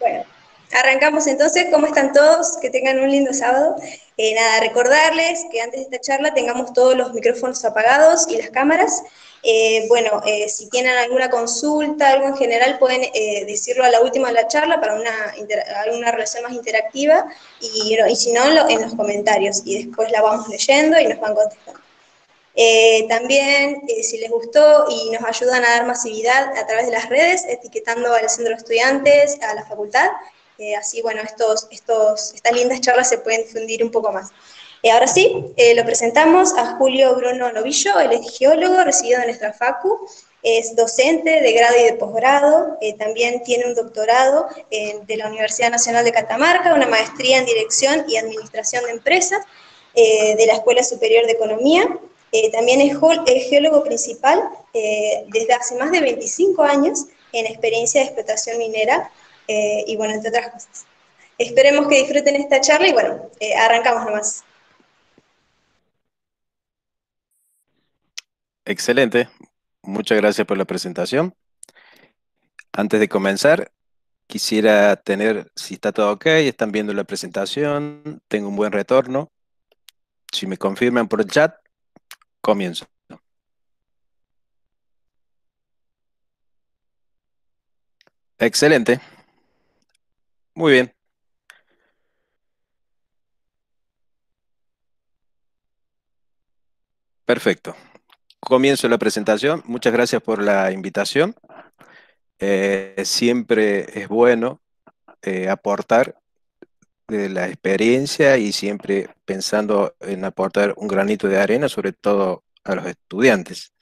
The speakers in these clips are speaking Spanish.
Bueno, arrancamos entonces. ¿Cómo están todos? Que tengan un lindo sábado. Eh, nada, recordarles que antes de esta charla tengamos todos los micrófonos apagados y las cámaras. Eh, bueno, eh, si tienen alguna consulta, algo en general, pueden decirlo a la última de la charla para una, relación más interactiva y, y si no, en los comentarios y después la vamos leyendo y nos van contestando. Eh, también, eh, si les gustó y nos ayudan a dar masividad a través de las redes, etiquetando al centro de estudiantes, a la facultad, eh, así, bueno, estos, estos, estas lindas charlas se pueden difundir un poco más. ahora sí, lo presentamos a Julio Bruno Novillo, él es geólogo, recibido en nuestra facu, es docente de grado y de posgrado, también tiene un doctorado de la Universidad Nacional de Catamarca, una maestría en Dirección y Administración de Empresas de la Escuela Superior de Economía, eh, también es, geólogo principal eh, desde hace más de 25 años en experiencia de explotación minera eh, y bueno, entre otras cosas. Esperemos que disfruten esta charla y bueno, arrancamos nomás. Excelente, muchas gracias por la presentación. Antes de comenzar, quisiera tener, si está todo ok, están viendo la presentación, tengo un buen retorno. Si me confirman por el chat, Comienzo. Excelente. Muy bien. Perfecto. Comienzo la presentación. Muchas gracias por la invitación. Eh, siempre es bueno eh, aportar de la experiencia y siempre pensando en aportar un granito de arena, sobre todo a los estudiantes.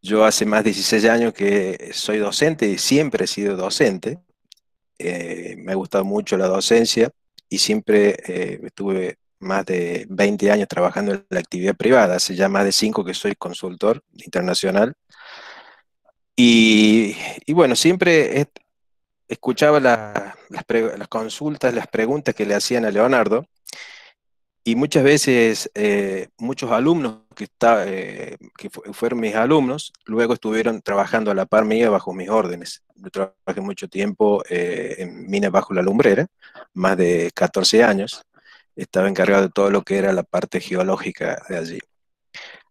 Yo hace más de 16 años que soy docente y siempre he sido docente. Eh, me ha gustado mucho la docencia y siempre eh, estuve más de 20 años trabajando en la actividad privada. Hace ya más de 5 que soy consultor internacional. Y, y bueno, siempre escuchaba las, consultas, las preguntas que le hacían a Leonardo, y muchas veces eh, muchos alumnos que, eh, fueron mis alumnos, luego estuvieron trabajando a la par mía bajo mis órdenes. Yo trabajé mucho tiempo eh, en Minas Bajo la Lumbrera, más de 14 años. Estaba encargado de todo lo que era la parte geológica de allí.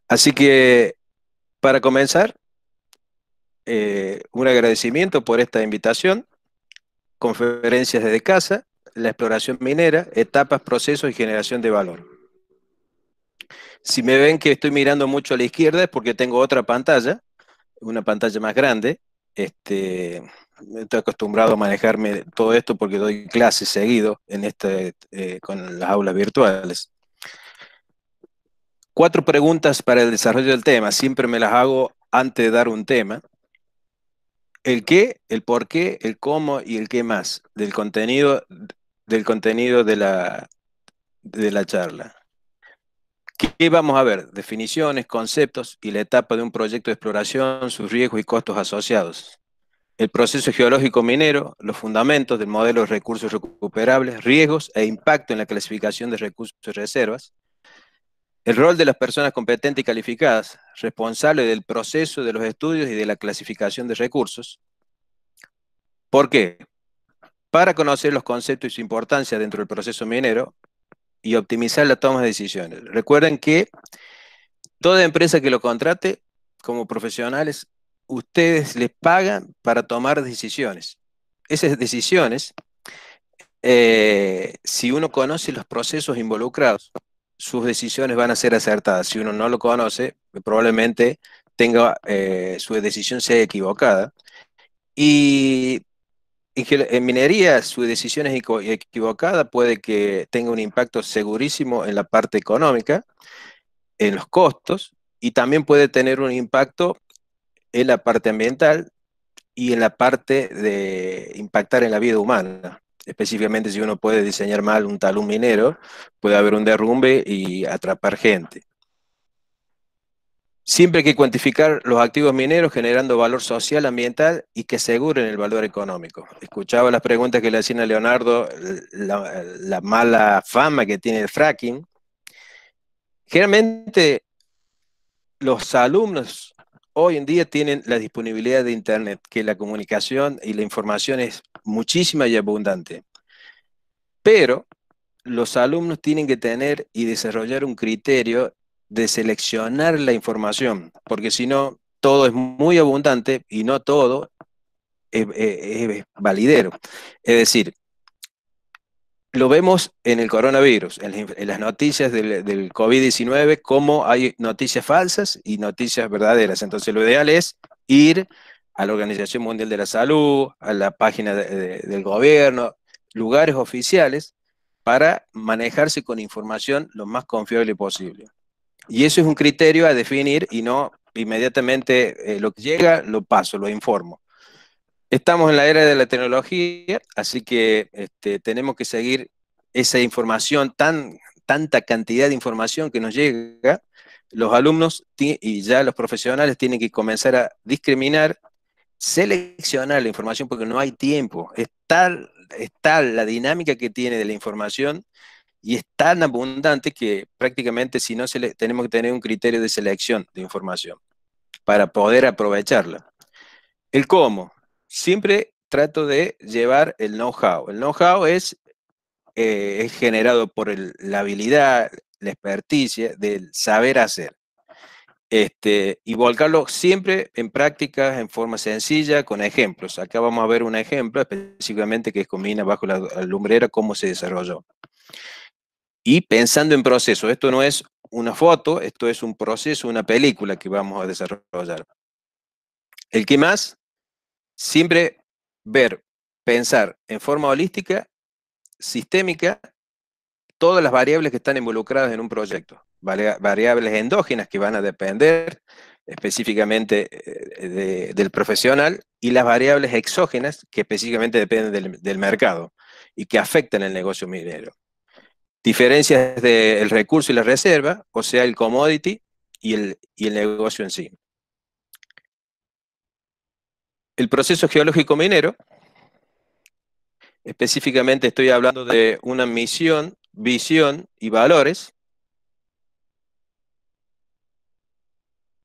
Así que, para comenzar, un agradecimiento por esta invitación conferencias desde casa, la exploración minera, etapas, procesos y generación de valor. Si me ven que estoy mirando mucho a la izquierda es porque tengo otra pantalla, una pantalla más grande. Este, estoy acostumbrado a manejarme todo esto porque doy clases seguido en este, con las aulas virtuales. Cuatro preguntas para el desarrollo del tema. Siempre me las hago antes de dar un tema el qué, el por qué, el cómo y el qué más del contenido, del contenido de la, de la charla. ¿Qué vamos a ver? Definiciones, conceptos y la etapa de un proyecto de exploración, sus riesgos y costos asociados. El proceso geológico minero, los fundamentos del modelo de recursos recuperables, riesgos e impacto en la clasificación de recursos y reservas, el rol de las personas competentes y calificadas, responsables del proceso de los estudios y de la clasificación de recursos. ¿Por qué? Para conocer los conceptos y su importancia dentro del proceso minero y optimizar la toma de decisiones. Recuerden que toda empresa que lo contrate como profesionales, ustedes les pagan para tomar decisiones. Esas decisiones, eh, si uno conoce los procesos involucrados, sus decisiones van a ser acertadas. Si uno no lo conoce, probablemente tenga, eh, su decisión sea equivocada. Y en minería su decisión es equivocada, puede que tenga un impacto segurísimo en la parte económica, en los costos, y también puede tener un impacto en la parte ambiental y en la parte de impactar en la vida humana específicamente si uno puede diseñar mal un talón minero, puede haber un derrumbe y atrapar gente. Siempre hay que cuantificar los activos mineros generando valor social, ambiental y que aseguren el valor económico. Escuchaba las preguntas que le hacían a Leonardo, la, la mala fama que tiene el fracking. Generalmente los alumnos hoy en día tienen la disponibilidad de Internet, que la comunicación y la información es muchísima y abundante. Pero los alumnos tienen que tener y desarrollar un criterio de seleccionar la información, porque si no, todo es muy abundante y no todo es, validero. Es decir, lo vemos en el coronavirus, en, las noticias del, del COVID-19, cómo hay noticias falsas y noticias verdaderas. Entonces, lo ideal es ir a la Organización Mundial de la Salud, a la página del gobierno, lugares oficiales, para manejarse con información lo más confiable posible. Y eso es un criterio a definir y no inmediatamente eh, lo que llega, lo paso, lo informo. Estamos en la era de la tecnología, así que este, tenemos que seguir esa información, tan, tanta cantidad de información que nos llega, los alumnos y ya los profesionales tienen que comenzar a discriminar seleccionar la información porque no hay tiempo. Es tal, la dinámica que tiene de la información y es tan abundante que prácticamente si no se le, tenemos que tener un criterio de selección de información para poder aprovecharla. El cómo. Siempre trato de llevar el know-how. El know-how es, eh, es generado por la habilidad, la experticia del saber hacer. Este, y volcarlo siempre en prácticas, en forma sencilla, con ejemplos. Acá vamos a ver un ejemplo específicamente que es con bajo la, la lumbrera, cómo se desarrolló. Y pensando en proceso, esto no es una foto, esto es un proceso, una película que vamos a desarrollar. El que más, siempre ver, pensar en forma holística, sistémica, todas las variables que están involucradas en un proyecto variables endógenas que van a depender específicamente eh, eh, del profesional y las variables exógenas que específicamente dependen del, mercado y que afectan el negocio minero. Diferencias del el recurso y la reserva, o sea, el commodity y el, y el negocio en sí. El proceso geológico minero, específicamente estoy hablando de una misión, visión y valores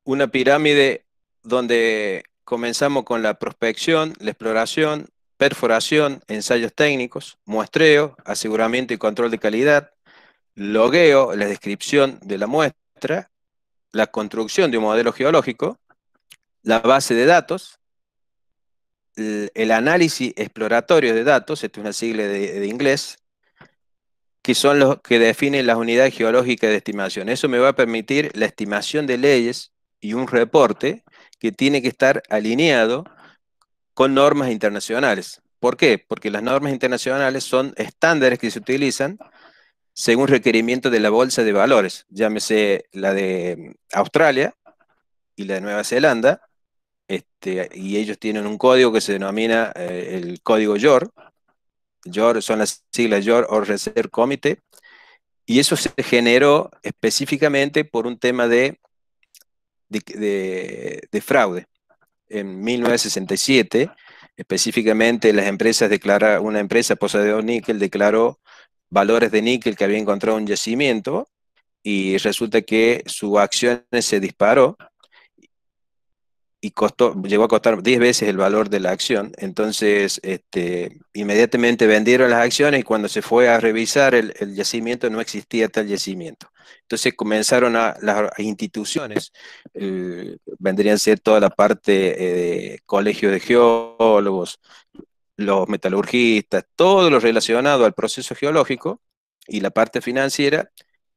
una pirámide donde comenzamos con la prospección, la exploración, perforación, ensayos técnicos, muestreo, aseguramiento y control de calidad, logueo, la descripción de la muestra, la construcción de un modelo geológico, la base de datos, el análisis exploratorio de datos, esto es una sigla de, de inglés, que son los que definen las unidades geológicas de estimación. Eso me va a permitir la estimación de leyes y un reporte que tiene que estar alineado con normas internacionales. ¿Por qué? Porque las normas internacionales son estándares que se utilizan según requerimiento de la bolsa de valores, llámese la de mm, Australia y la de Nueva Zelanda, este, y ellos tienen un código que se denomina eh, el código YOR, YOR son las siglas YOR o Reserve Committee, y eso se generó específicamente por un tema de de, fraude. En 1967, específicamente las empresas declara, una empresa poseedora de níquel declaró valores de níquel que había encontrado un yacimiento y resulta que su acción se disparó y costó, llegó a costar 10 veces el valor de la acción. Entonces, este, inmediatamente vendieron las acciones y cuando se fue a revisar el, yacimiento no existía tal yacimiento. Entonces comenzaron a las instituciones, eh, vendrían a ser toda la parte eh, de colegio de geólogos, los metalurgistas, todo lo relacionado al proceso geológico y la parte financiera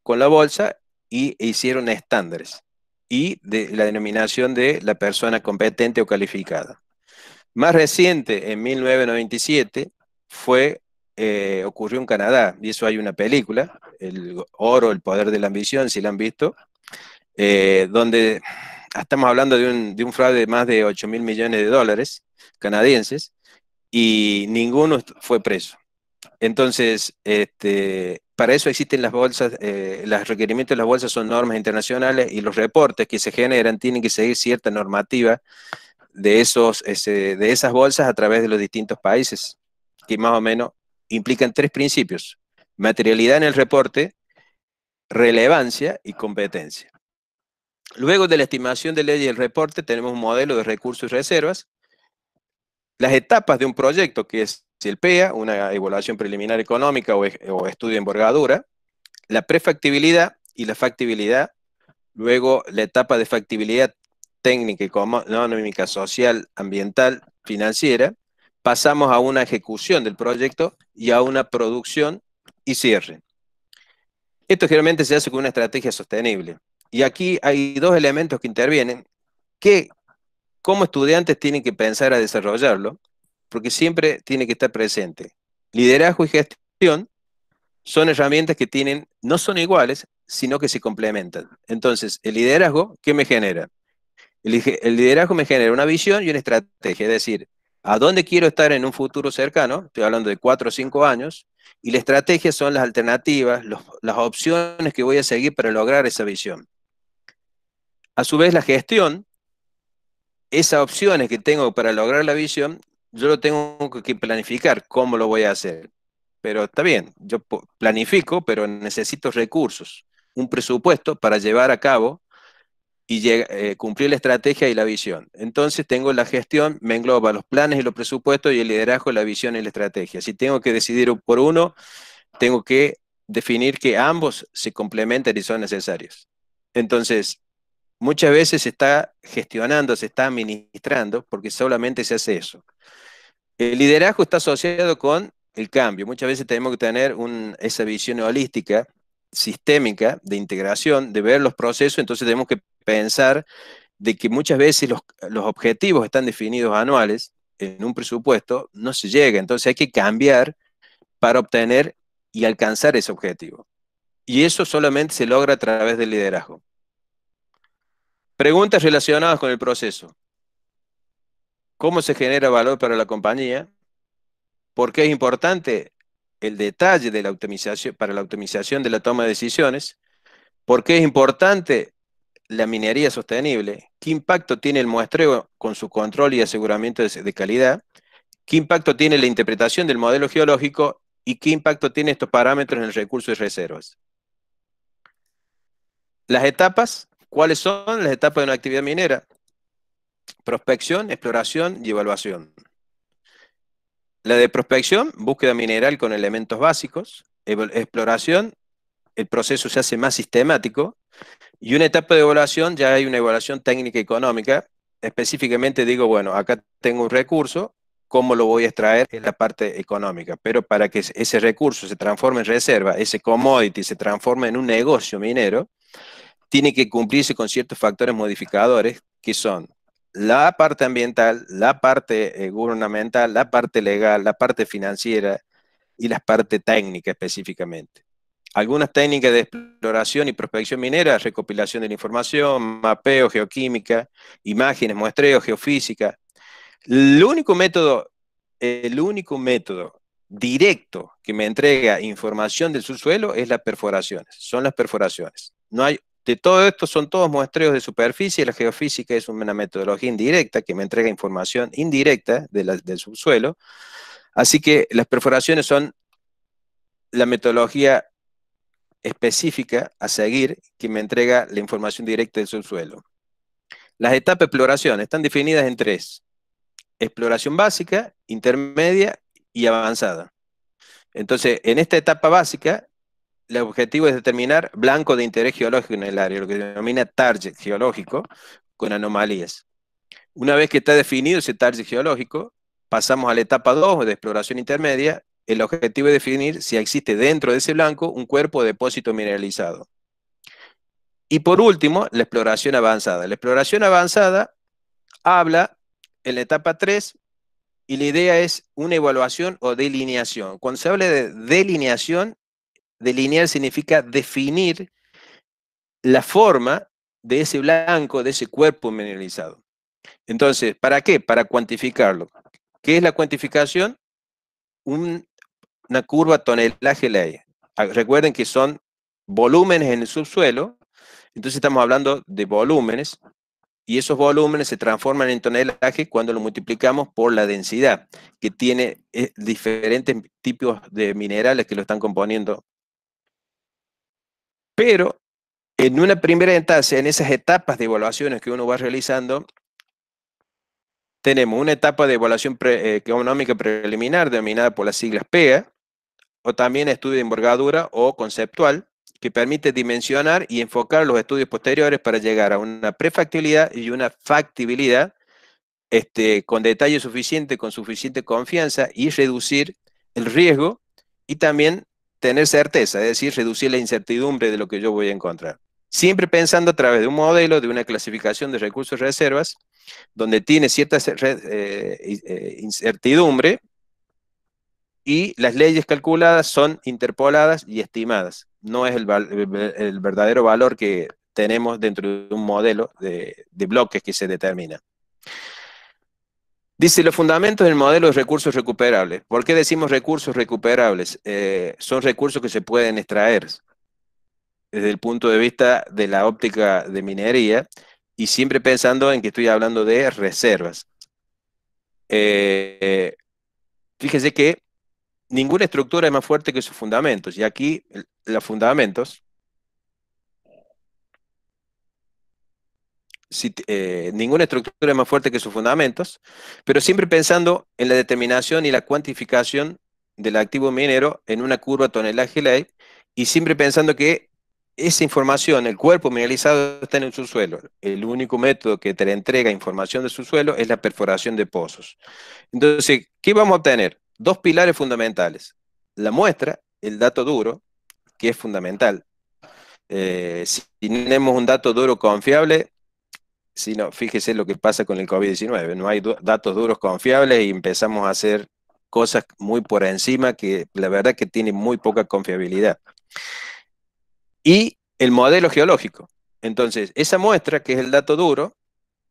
con la bolsa y e hicieron estándares y de la denominación de la persona competente o calificada. Más reciente, en 1997, fue, eh, ocurrió en Canadá, y eso hay una película, El Oro, El Poder de la Ambición, si la han visto, eh, donde estamos hablando de un, de un fraude de más de 8 mil millones de dólares canadienses, y ninguno fue preso. Entonces, este, para eso existen las bolsas, eh, los requerimientos de las bolsas son normas internacionales y los reportes que se generan tienen que seguir cierta normativa de, esos, este, de esas bolsas a través de los distintos países, que más o menos implican tres principios. Materialidad en el reporte, relevancia y competencia. Luego de la estimación de ley y el reporte tenemos un modelo de recursos y reservas. Las etapas de un proyecto, que es si el PEA, una evaluación preliminar económica o, e, estudio de borgadura la prefactibilidad y la factibilidad, luego la etapa de factibilidad técnica, económica, social, ambiental, financiera, pasamos a una ejecución del proyecto y a una producción y cierre. Esto generalmente se hace con una estrategia sostenible. Y aquí hay dos elementos que intervienen que como estudiantes tienen que pensar a desarrollarlo porque siempre tiene que estar presente. Liderazgo y gestión son herramientas que tienen, no son iguales, sino que se complementan. Entonces, el liderazgo, ¿qué me genera? El, liderazgo me genera una visión y una estrategia, es decir, a dónde quiero estar en un futuro cercano, estoy hablando de cuatro o cinco años, y la estrategia son las alternativas, las opciones que voy a seguir para lograr esa visión. A su vez, la gestión, esas opciones que tengo para lograr la visión, yo lo tengo que planificar, cómo lo voy a hacer. Pero está bien, yo planifico, pero necesito recursos, un presupuesto para llevar a cabo y eh, cumplir la estrategia y la visión. Entonces tengo la gestión, me engloba los planes y los presupuestos y el liderazgo, la visión y la estrategia. Si tengo que decidir por uno, tengo que definir que ambos se complementen y son necesarios. Entonces, muchas veces se está gestionando, se está administrando, porque solamente se hace eso. El liderazgo está asociado con el cambio. Muchas veces tenemos que tener esa visión holística, sistémica, de integración, de ver los procesos, entonces tenemos que pensar de que muchas veces los, los objetivos están definidos anuales en un presupuesto, no se llega, entonces hay que cambiar para obtener y alcanzar ese objetivo. Y eso solamente se logra a través del liderazgo. Preguntas relacionadas con el proceso. ¿Cómo se genera valor para la compañía? ¿Por qué es importante el detalle de la para la optimización de la toma de decisiones? ¿Por qué es importante la minería sostenible? ¿Qué impacto tiene el muestreo con su control y aseguramiento de calidad? ¿Qué impacto tiene la interpretación del modelo geológico y qué impacto tienen estos parámetros en el recurso y reservas? Las etapas ¿Cuáles son las etapas de una actividad minera? Prospección, exploración y evaluación. La de prospección, búsqueda mineral con elementos básicos. Exploración, el proceso se hace más sistemático. Y una etapa de evaluación, ya hay una evaluación técnica económica. Específicamente digo, bueno, acá tengo un recurso, ¿cómo lo voy a extraer? Es la parte económica. Pero para que ese recurso se transforme en reserva, ese commodity se transforme en un negocio minero, tiene que cumplirse con ciertos factores modificadores que son la parte ambiental, la parte eh, gubernamental, la parte legal, la parte financiera y la parte técnica específicamente. Algunas técnicas de exploración y prospección minera, recopilación de la información, mapeo, geoquímica, imágenes, muestreo, geofísica. El único método, el único método directo que me entrega información del subsuelo es las perforaciones, son las perforaciones. No hay de todo esto son todos muestreos de superficie. La geofísica es una metodología indirecta que me entrega información indirecta del subsuelo. Así que las perforaciones son la metodología específica a seguir que me entrega la información directa del subsuelo. Las etapas de exploración están definidas en tres. Exploración básica, intermedia y avanzada. Entonces, en esta etapa básica, el objetivo es determinar blanco de interés geológico en el área, lo que se denomina target geológico, con anomalías. Una vez que está definido ese target geológico, pasamos a la etapa 2 de exploración intermedia. El objetivo es definir si existe dentro de ese blanco un cuerpo de depósito mineralizado. Y por último, la exploración avanzada. La exploración avanzada habla en la etapa 3 y la idea es una evaluación o delineación. Cuando se habla de delineación, Delinear significa definir la forma de ese blanco, de ese cuerpo mineralizado. Entonces, ¿para qué? Para cuantificarlo. ¿Qué es la cuantificación? una curva tonelaje ley. Ah, recuerden que son volúmenes en el subsuelo, entonces estamos hablando de volúmenes, y esos volúmenes se transforman en tonelaje cuando lo multiplicamos por la densidad, que tiene eh, diferentes tipos de minerales que lo están componiendo pero en una primera etapa, en esas etapas de evaluaciones que uno va realizando, tenemos una etapa de evaluación eh, económica preliminar denominada por las siglas PEA, o también estudio de envergadura o conceptual, que permite dimensionar y enfocar los estudios posteriores para llegar a una prefactibilidad y una factibilidad este, con detalle suficiente, con suficiente confianza y reducir el riesgo y también tener certeza, es decir, reducir la incertidumbre de lo que yo voy a encontrar. Siempre pensando a través de un modelo, de una clasificación de recursos reservas, donde tiene cierta eh, eh, incertidumbre y las leyes calculadas son interpoladas y estimadas. No es el, verdadero valor que tenemos dentro de un modelo de bloques que se determina. Dice, los fundamentos del modelo de recursos recuperables. ¿Por qué decimos recursos recuperables? Eh, son recursos que se pueden extraer desde el punto de vista de la óptica de minería y siempre pensando en que estoy hablando de reservas. Fíjense eh, fíjese que ninguna estructura es más fuerte que sus fundamentos y aquí los fundamentos si, eh, ninguna estructura es más fuerte que sus fundamentos, pero siempre pensando en la determinación y la cuantificación del activo minero en una curva tonelaje-ley y siempre pensando que esa información, el cuerpo mineralizado está en el subsuelo. El único método que te entrega información de subsuelo es la perforación de pozos. Entonces, ¿qué vamos a obtener? Dos pilares fundamentales. La muestra, el dato duro, que es fundamental. Eh, si tenemos un dato duro confiable, sino, fíjese lo que pasa con el COVID-19. No hay datos duros confiables y empezamos a hacer cosas muy por encima que la verdad que tienen muy poca confiabilidad. Y el modelo geológico. Entonces, esa muestra, que es el dato duro,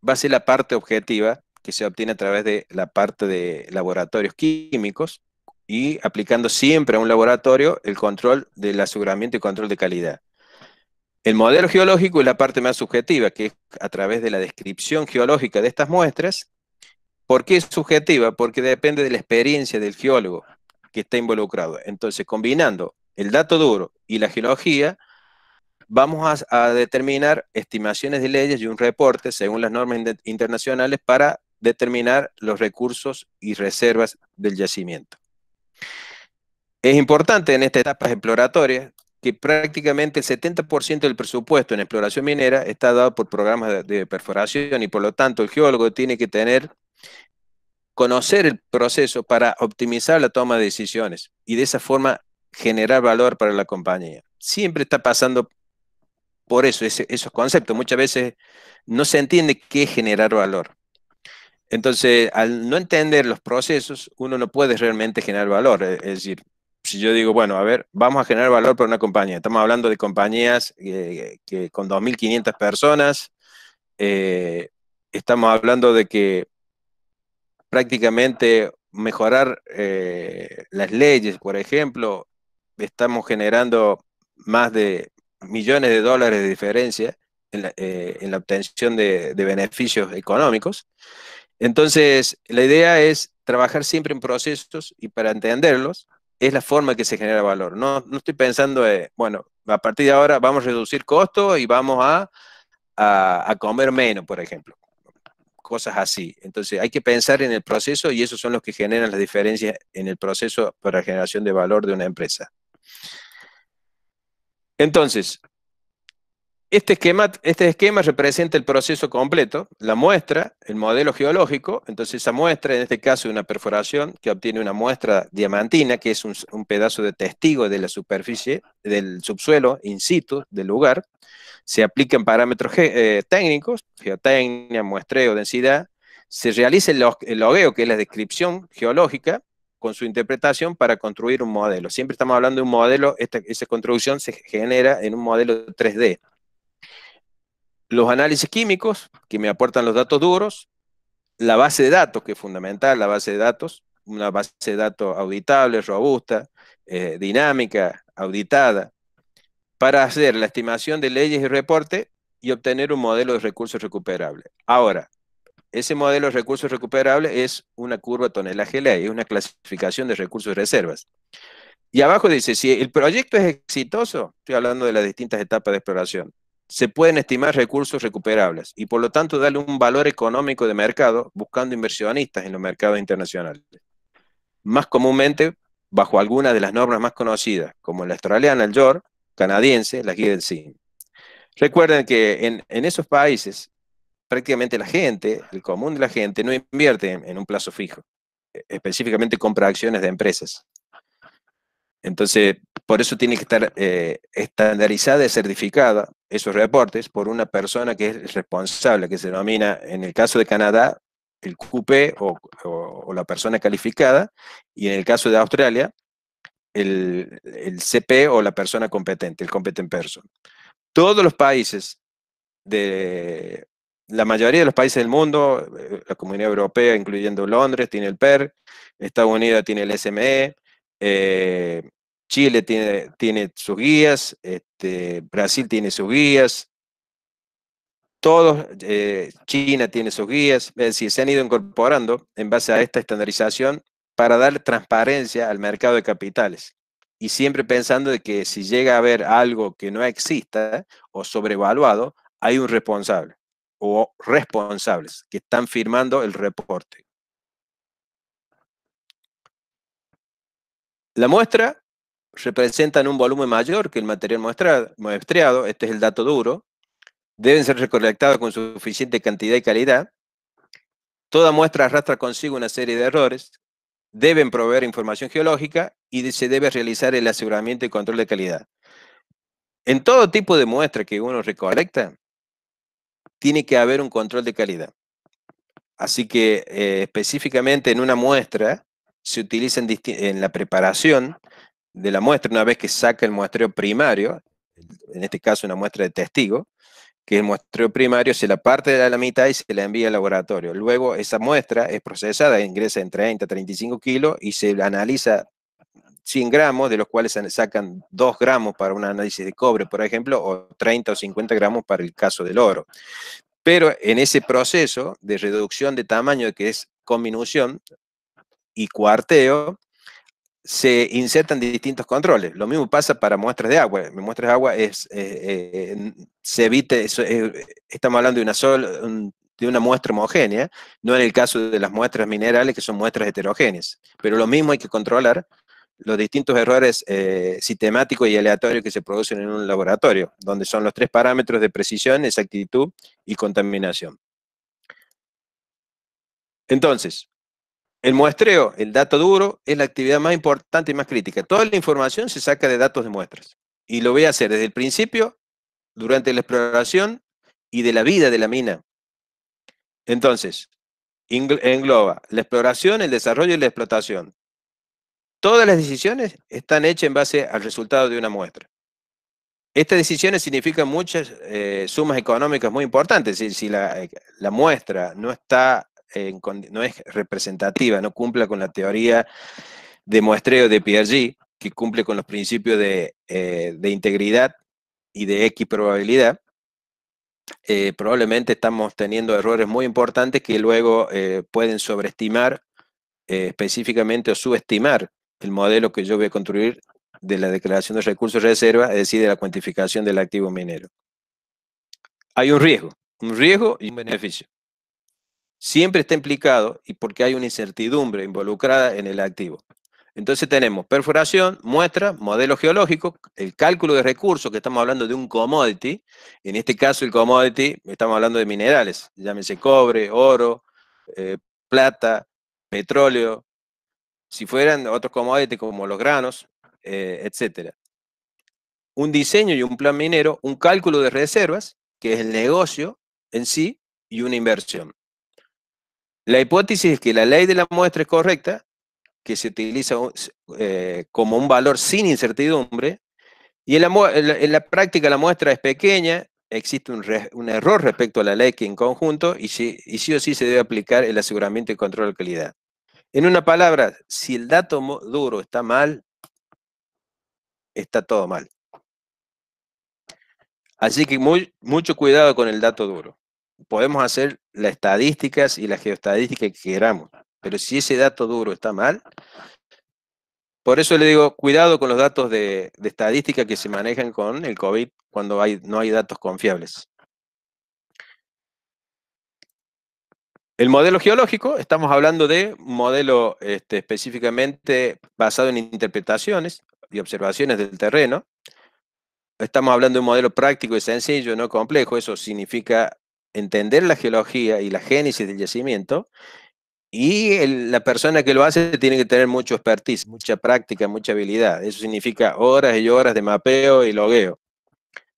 va a ser la parte objetiva que se obtiene a través de la parte de laboratorios químicos y aplicando siempre a un laboratorio el control del aseguramiento y control de calidad. El modelo geológico es la parte más subjetiva, que es a través de la descripción geológica de estas muestras. ¿Por qué es subjetiva? Porque depende de la experiencia del geólogo que está involucrado. Entonces, combinando el dato duro y la geología, vamos a, determinar estimaciones de leyes y un reporte según las normas internacionales para determinar los recursos y reservas del yacimiento. Es importante en esta etapa exploratoria que prácticamente el 70% del presupuesto en exploración minera está dado por programas de, perforación y por lo tanto el geólogo tiene que tener, conocer el proceso para optimizar la toma de decisiones y de esa forma generar valor para la compañía. Siempre está pasando por eso, esos conceptos. Muchas veces no se entiende qué es generar valor. Entonces, al no entender los procesos, uno no puede realmente generar valor. E, es decir, si yo digo, bueno, a ver, vamos a generar valor para una compañía, estamos hablando de compañías eh, que con 2.500 personas, eh, estamos hablando de que prácticamente mejorar eh, las leyes, por ejemplo, estamos generando más de millones de dólares de diferencia en la, obtención de beneficios económicos. Entonces, la idea es trabajar siempre en procesos y para entenderlos, es la forma que se genera valor. No, no estoy pensando, bueno, a partir de ahora vamos a reducir costos y vamos a, a, comer menos, por ejemplo. Cosas así. Entonces hay que pensar en el proceso y esos son los que generan las diferencias en el proceso para generación de valor de una empresa. Entonces, este esquema, este esquema representa el proceso completo, la muestra, el modelo geológico, entonces esa muestra, en este caso una perforación, que obtiene una muestra diamantina, que es un, pedazo de testigo de la superficie, del subsuelo in situ del lugar, se aplican parámetros eh, técnicos, geotecnia, muestreo, densidad, se realiza el, logueo, que es la descripción geológica, con su interpretación para construir un modelo. Siempre estamos hablando de un modelo, esa construcción se genera en un modelo 3D, los análisis químicos, que me aportan los datos duros, la base de datos, que es fundamental, la base de datos, una base de datos auditable, robusta, eh, dinámica, auditada, para hacer la estimación de leyes y reporte y obtener un modelo de recursos recuperables. Ahora, ese modelo de recursos recuperables es una curva tonelaje ley, es una clasificación de recursos y reservas. Y abajo dice, si el proyecto es exitoso, estoy hablando de las distintas etapas de exploración, se pueden estimar recursos recuperables y por lo tanto darle un valor económico de mercado buscando inversionistas en los mercados internacionales. Más comúnmente, bajo algunas de las normas más conocidas, como la australiana, el YOR, canadiense, la guía del Recuerden que en, esos países prácticamente la gente, el común de la gente, no invierte en un plazo fijo, e-, específicamente compra acciones de empresas. Entonces, por eso tiene que estar eh, estandarizada y certificada esos reportes por una persona que es responsable, que se denomina, en el caso de Canadá, el QP o, la persona calificada, y en el caso de Australia, el, el, CP o la persona competente, el competent person. Todos los países de la mayoría de los países del mundo, eh, la Comunidad Europea, incluyendo Londres, tiene el PER, Estados Unidos tiene el SME, eh, Chile tiene, tiene sus guías, este, Brasil tiene sus guías, todos, eh, China tiene sus guías, es decir, se han ido incorporando en base a esta estandarización para dar transparencia al mercado de capitales. Y siempre pensando que si llega a haber algo que no exista o sobrevaluado, hay un responsable o responsables que están firmando el reporte. La muestra representan un volumen mayor que el material muestreado, este es el dato duro, deben ser recolectados con suficiente cantidad y calidad, toda muestra arrastra consigo una serie de errores, deben proveer información geológica y se debe realizar el aseguramiento y control de calidad. En todo tipo de muestra que uno recolecta, tiene que haber un control de calidad. Así que eh, específicamente en una muestra se utilizan en la preparación de la muestra, una vez que saca el muestreo primario, en este caso una muestra de testigo, que el muestreo primario se la parte de la mitad y se la envía al laboratorio. Luego esa muestra es procesada, ingresa en 30, 35 kilos y se analiza 100 gramos, de los cuales se sacan 2 gramos para un análisis de cobre, por ejemplo, o 30 o 50 gramos para el caso del oro. Pero en ese proceso de reducción de tamaño, que es conminución y cuarteo, se insertan distintos controles. Lo mismo pasa para muestras de agua. Muestras de agua es, eh, eh, se evite, eh, estamos hablando de una, sola, de una muestra homogénea, no en el caso de las muestras minerales, que son muestras heterogéneas. Pero lo mismo hay que controlar los distintos errores sistemáticos y aleatorios que se producen en un laboratorio, donde son los tres parámetros de precisión, exactitud y contaminación. Entonces, el muestreo, el dato duro, es la actividad más importante y más crítica. Toda la información se saca de datos de muestras. Y lo voy a hacer desde el principio, durante la exploración y de la vida de la mina. Entonces, engloba la exploración, el desarrollo y la explotación. Todas las decisiones están hechas en base al resultado de una muestra. Estas decisiones significan muchas eh, sumas económicas muy importantes. Si, si la, eh, muestra no está no es representativa, no cumpla con la teoría de muestreo de PRG que cumple con los principios eh, de, integridad y de equiprobabilidad, eh, probablemente estamos teniendo errores muy importantes que luego eh, pueden sobreestimar eh, específicamente o subestimar el modelo que yo voy a construir de la declaración de recursos de reserva, es decir, de la cuantificación del activo minero. Hay un riesgo, un riesgo y un beneficio siempre está implicado y porque hay una incertidumbre involucrada en el activo. Entonces tenemos perforación, muestra, modelo geológico, el cálculo de recursos, que estamos hablando de un commodity. En este caso, el commodity, estamos hablando de minerales, llámese cobre, oro, eh, plata, petróleo. Si fueran otros commodities como los granos, etc. Eh, etcétera. Un diseño y un plan minero, un cálculo de reservas, que es el negocio en sí, y una inversión. La hipótesis es que la ley de la muestra es correcta, que se utiliza eh, como un valor sin incertidumbre, y en la, práctica la muestra es pequeña, existe un, error respecto a la ley que en conjunto, y, si, sí o sí se debe aplicar el aseguramiento y control de calidad. En una palabra, si el dato duro está mal, está todo mal. Así que muy, mucho cuidado con el dato duro podemos hacer las estadísticas y la geostadísticas que queramos, pero si ese dato duro está mal, por eso le digo, cuidado con los datos de, estadística que se manejan con el COVID cuando no hay datos confiables. El modelo geológico, estamos hablando de un modelo este, específicamente basado en interpretaciones y observaciones del terreno. Estamos hablando de un modelo práctico y sencillo, no complejo. Eso significa entender la geología y la génesis del yacimiento, y la persona que lo hace tiene que tener mucho expertise, mucha práctica, mucha habilidad. Eso significa horas y horas de mapeo y logueo.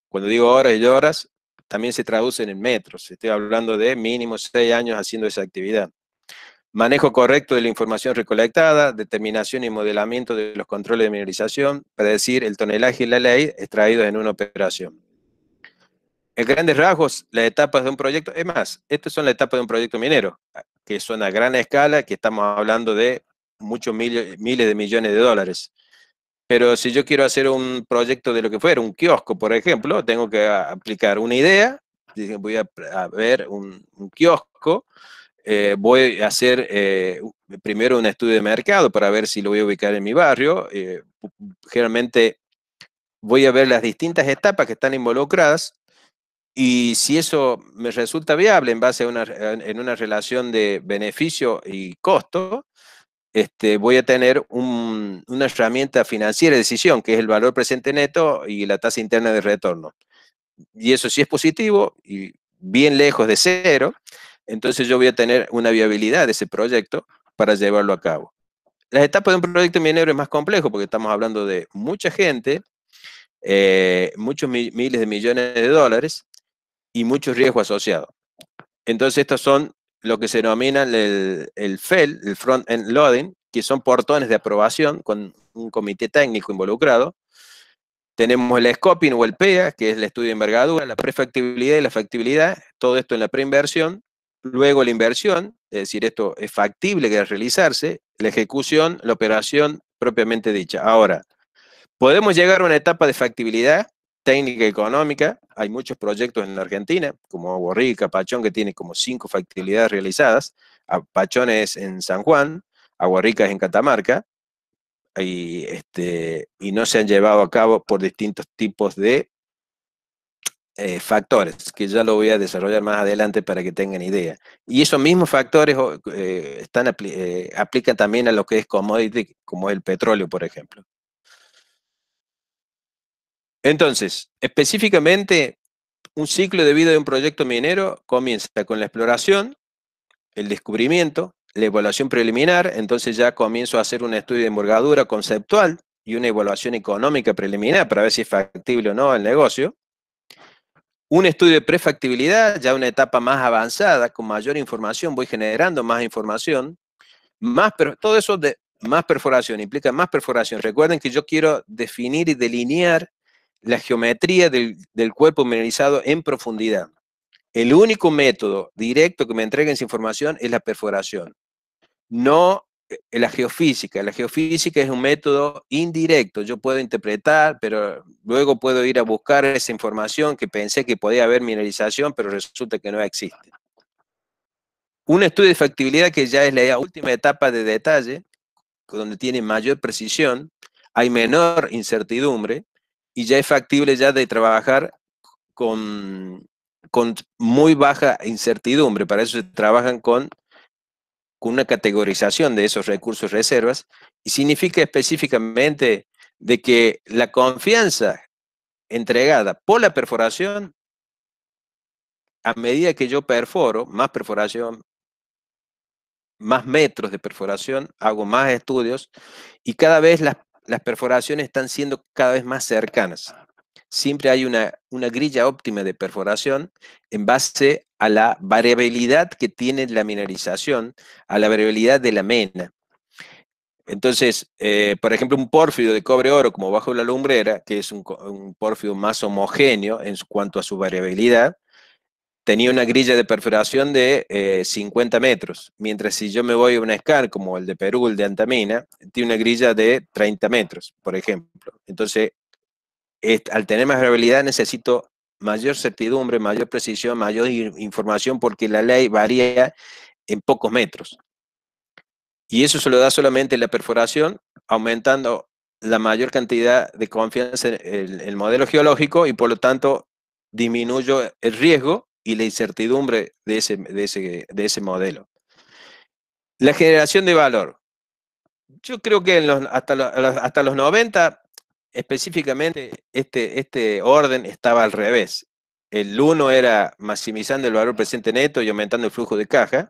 Cuando digo horas y horas, también se traducen en metros. Estoy hablando de mínimo seis años haciendo esa actividad. Manejo correcto de la información recolectada, determinación y modelamiento de los controles de mineralización, decir el tonelaje y la ley extraídos en una operación. En grandes rasgos, las etapas de un proyecto, es más, estas son las etapas de un proyecto minero, ah, que son a gran escala, que estamos hablando de muchos miles, de millones de dólares. Pero si yo quiero hacer un proyecto de lo que fuera, un kiosco, por ejemplo, tengo que ah, aplicar una idea, voy a, ver un, kiosco, eh, voy a hacer eh, primero un estudio de mercado para ver si lo voy a ubicar en mi barrio. Eh, generalmente voy a ver las distintas etapas que están involucradas y si eso me resulta viable en base a una, en una relación de beneficio y costo, este, voy a tener una herramienta financiera de decisión, que es el valor presente neto y la tasa interna de retorno. Y eso sí es positivo y bien lejos de cero, entonces yo voy a tener una viabilidad de ese proyecto para llevarlo a cabo. Las etapas de un proyecto minero es más complejo porque estamos hablando de mucha gente, eh, muchos miles de millones de dólares, y muchos riesgo asociados. Entonces, estos son lo que se denomina el, el FEL, el Front End Loading, que son portones de aprobación con un comité técnico involucrado. Tenemos el scoping o el PEA, que es el estudio de envergadura, la prefactibilidad y la factibilidad, todo esto en la preinversión. Luego la inversión, es decir, esto es factible que realizarse, la ejecución, la operación propiamente dicha. Ahora, podemos llegar a una etapa de factibilidad técnica y económica, hay muchos proyectos en la Argentina, como Rica, Pachón, que tiene como cinco factibilidades realizadas. Pachón es en San Juan, Aguarrica es en Catamarca, y, este, y no se han llevado a cabo por distintos tipos de eh, factores, que ya lo voy a desarrollar más adelante para que tengan idea. Y esos mismos factores eh, están, eh, aplican también a lo que es commodity, como el petróleo, por ejemplo. Entonces, específicamente, un ciclo de vida de un proyecto minero comienza con la exploración, el descubrimiento, la evaluación preliminar, entonces ya comienzo a hacer un estudio de envergadura conceptual y una evaluación económica preliminar para ver si es factible o no el negocio. Un estudio de prefactibilidad, ya una etapa más avanzada, con mayor información, voy generando más información, más, todo eso de más perforación implica más perforación. Recuerden que yo quiero definir y delinear la geometría del, cuerpo mineralizado en profundidad. El único método directo que me entrega esa información es la perforación, no eh, la geofísica. La geofísica es un método indirecto. Yo puedo interpretar, pero luego puedo ir a buscar esa información que pensé que podía haber mineralización, pero resulta que no existe. Un estudio de factibilidad que ya es la última etapa de detalle, donde tiene mayor precisión, hay menor incertidumbre y ya es factible ya de trabajar con, con muy baja incertidumbre. Para eso se trabajan con, con una categorización de esos recursos reservas y significa específicamente de que la confianza entregada por la perforación, a medida que yo perforo, más perforación, más metros de perforación, hago más estudios y cada vez las las perforaciones están siendo cada vez más cercanas. Siempre hay una, grilla óptima de perforación en base a la variabilidad que tiene la mineralización, a la variabilidad de la mena. Entonces, eh, por ejemplo, un pórfido de cobre oro como bajo la lumbrera, que es un, un pórfido más homogéneo en cuanto a su variabilidad, tenía una grilla de perforación de 50 eh, metros, mientras si yo me voy a una SCAR como el de Perú, el de Antamina, tiene una grilla de 30 metros, por ejemplo. Entonces, al tener más gravedad necesito mayor certidumbre, mayor precisión, mayor información, porque la ley varía en pocos metros. Y eso se lo da solamente la perforación, aumentando la mayor cantidad de confianza en el, el modelo geológico y por lo tanto disminuyo el riesgo y la incertidumbre de ese, de ese, de ese modelo. La generación de valor. Yo creo que hasta, los, hasta los 90 específicamente este, este orden estaba al revés. El 1 era maximizando el valor presente neto y aumentando el flujo de caja.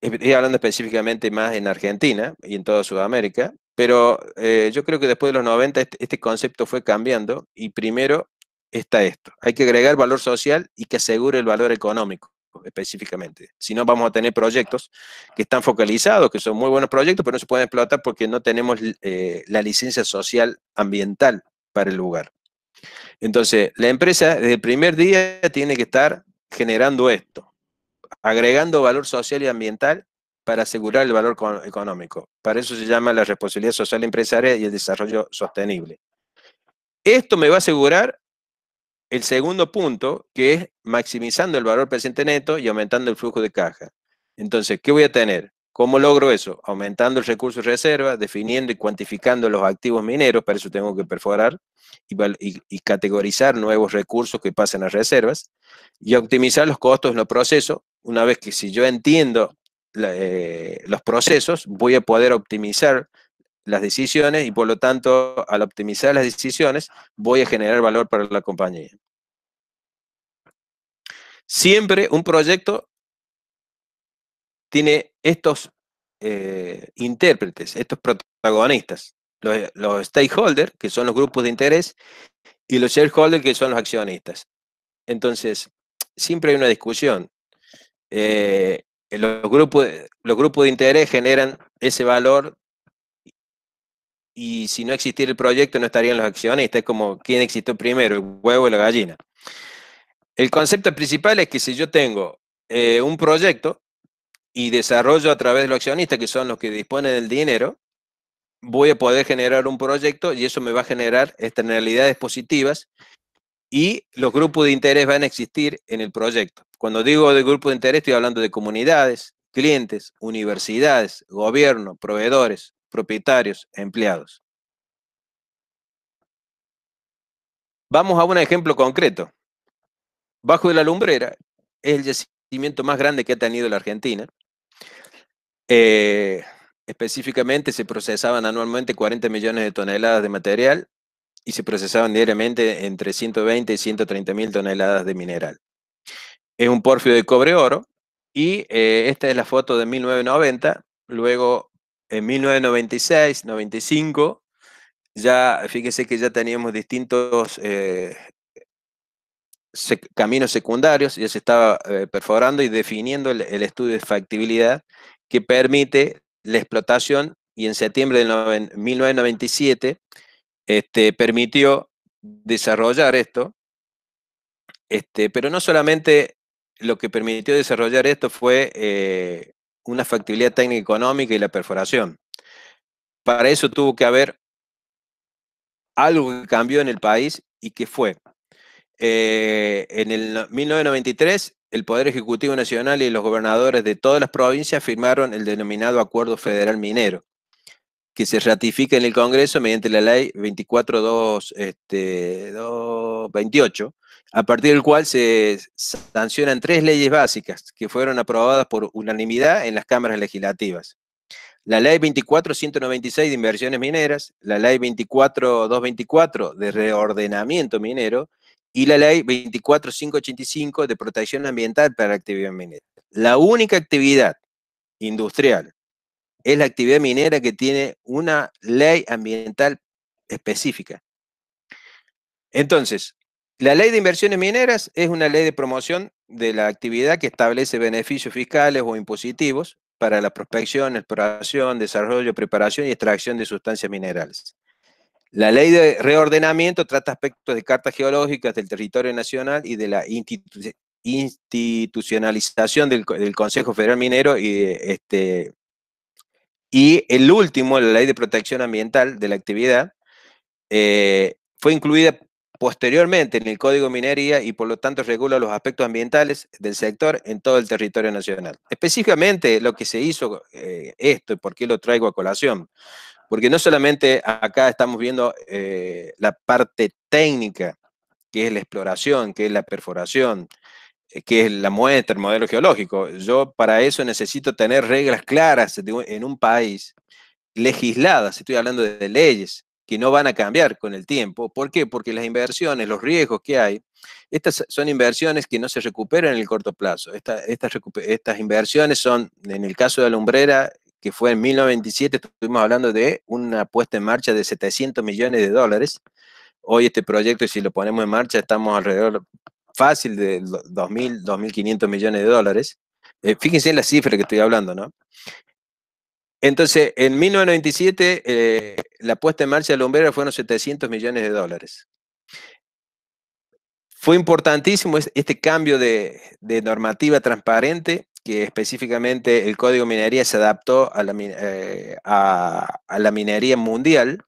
Estoy hablando específicamente más en Argentina y en toda Sudamérica, pero eh, yo creo que después de los 90 este, este, concepto fue cambiando y primero está esto. Hay que agregar valor social y que asegure el valor económico específicamente. Si no, vamos a tener proyectos que están focalizados, que son muy buenos proyectos, pero no se pueden explotar porque no tenemos eh, la licencia social ambiental para el lugar. Entonces, la empresa desde el primer día tiene que estar generando esto, agregando valor social y ambiental para asegurar el valor económico. Para eso se llama la responsabilidad social empresarial y el desarrollo sostenible. Esto me va a asegurar el segundo punto, que es maximizando el valor presente neto y aumentando el flujo de caja. Entonces, ¿qué voy a tener? ¿Cómo logro eso? Aumentando el recurso de reserva, definiendo y cuantificando los activos mineros, para eso tengo que perforar y, categorizar nuevos recursos que pasen a reservas, y optimizar los costos en los procesos. Una vez que si yo entiendo eh, los procesos, voy a poder optimizar las decisiones y por lo tanto al optimizar las decisiones voy a generar valor para la compañía. Siempre un proyecto tiene estos eh, intérpretes, estos protagonistas, los, stakeholders, que son los grupos de interés, y los shareholders, que son los accionistas. Entonces, siempre hay una discusión. Eh, los, grupos, los grupos de interés generan ese valor y si no existiera el proyecto no estarían los accionistas, es como quién existió primero, el huevo o la gallina. El concepto principal es que si yo tengo eh, un proyecto y desarrollo a través de los accionistas, que son los que disponen del dinero, voy a poder generar un proyecto y eso me va a generar externalidades positivas y los grupos de interés van a existir en el proyecto. Cuando digo de grupo de interés estoy hablando de comunidades, clientes, universidades, gobierno, proveedores, propietarios, empleados. Vamos a un ejemplo concreto. Bajo de la Lumbrera es el yacimiento más grande que ha tenido la Argentina. Eh, específicamente se procesaban anualmente 40 millones de toneladas de material y se procesaban diariamente entre 120 y 130 mil toneladas de mineral. Es un porfio de cobre-oro y eh, esta es la foto de 1990. Luego en 1996, 95, ya, fíjese que ya teníamos distintos eh, caminos secundarios, ya se estaba eh, perforando y definiendo el, estudio de factibilidad que permite la explotación y en septiembre de 1997 este, permitió desarrollar esto, este, pero no solamente lo que permitió desarrollar esto fue eh, una factibilidad técnica económica y la perforación. Para eso tuvo que haber algo que cambió en el país y que fue. Eh, en el 1993, el Poder Ejecutivo Nacional y los gobernadores de todas las provincias firmaron el denominado Acuerdo Federal Minero, que se ratifica en el Congreso mediante la ley 24228, este, a partir del cual se sancionan tres leyes básicas que fueron aprobadas por unanimidad en las cámaras legislativas. La ley 24196 de inversiones mineras, la ley 24224 de reordenamiento minero y la ley 24585 de protección ambiental para la actividad minera. La única actividad industrial es la actividad minera que tiene una ley ambiental específica. Entonces, la ley de inversiones mineras es una ley de promoción de la actividad que establece beneficios fiscales o impositivos para la prospección, exploración, desarrollo, preparación y extracción de sustancias minerales. La ley de reordenamiento trata aspectos de cartas geológicas del territorio nacional y de la institucionalización del, Consejo Federal Minero este, y, el último, la ley de protección ambiental de la actividad, eh, fue incluida posteriormente en el Código Minería y por lo tanto regula los aspectos ambientales del sector en todo el territorio nacional. Específicamente lo que se hizo eh, esto y por qué lo traigo a colación, porque no solamente acá estamos viendo eh, la parte técnica, que es la exploración, que es la perforación, eh, que es la muestra, el modelo geológico. Yo para eso necesito tener reglas claras en un país legisladas, estoy hablando de leyes, que no van a cambiar con el tiempo. ¿Por qué? Porque las inversiones, los riesgos que hay, estas son inversiones que no se recuperan en el corto plazo. estas, estas inversiones son, en el caso de la que fue en 1997, estuvimos hablando de una puesta en marcha de 700 millones de dólares. Hoy este proyecto, si lo ponemos en marcha, estamos alrededor fácil de 2.000, 2.500 millones de dólares. Eh, fíjense en la cifra que estoy hablando, ¿no? Entonces, en 1997, eh, la puesta en marcha de la fue fueron 700 millones de dólares. Fue importantísimo este cambio de, normativa transparente, que específicamente el Código Minería se adaptó a la, eh, la minería mundial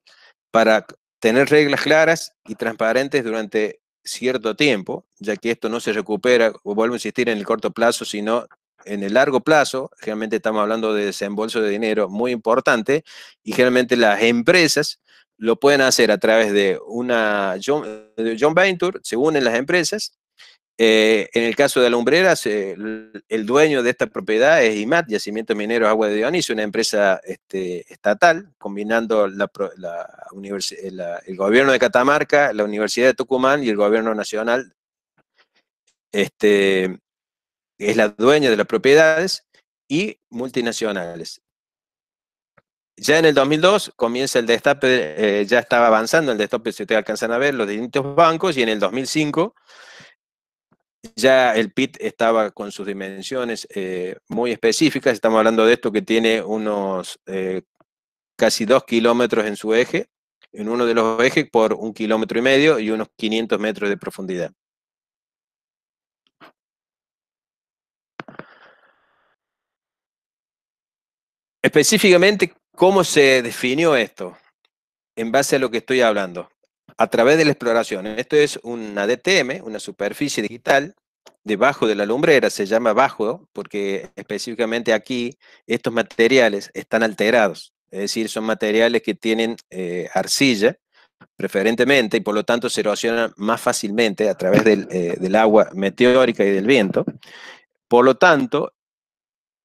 para tener reglas claras y transparentes durante cierto tiempo, ya que esto no se recupera, o vuelvo a insistir, en el corto plazo, sino en el largo plazo, generalmente estamos hablando de desembolso de dinero muy importante y generalmente las empresas lo pueden hacer a través de una John Venture, se unen las empresas. Eh, en el caso de la el dueño de esta propiedad es IMAT, Yacimiento Minero Agua de Dionisio, una empresa este, estatal, combinando eh, el gobierno de Catamarca, la Universidad de Tucumán y el gobierno nacional. Este, es la dueña de las propiedades, y multinacionales. Ya en el 2002 comienza el destape, eh, ya estaba avanzando el destape, si ustedes alcanzan a ver, los distintos bancos, y en el 2005 ya el PIT estaba con sus dimensiones eh, muy específicas, estamos hablando de esto que tiene unos eh, casi dos kilómetros en su eje, en uno de los ejes por un kilómetro y medio y unos 500 metros de profundidad. Específicamente, ¿cómo se definió esto? En base a lo que estoy hablando, a través de la exploración. Esto es una DTM, una superficie digital, debajo de la lumbrera, se llama bajo, porque específicamente aquí estos materiales están alterados, es decir, son materiales que tienen eh, arcilla, preferentemente, y por lo tanto se erosionan más fácilmente a través eh, del, agua meteórica y del viento. Por lo tanto,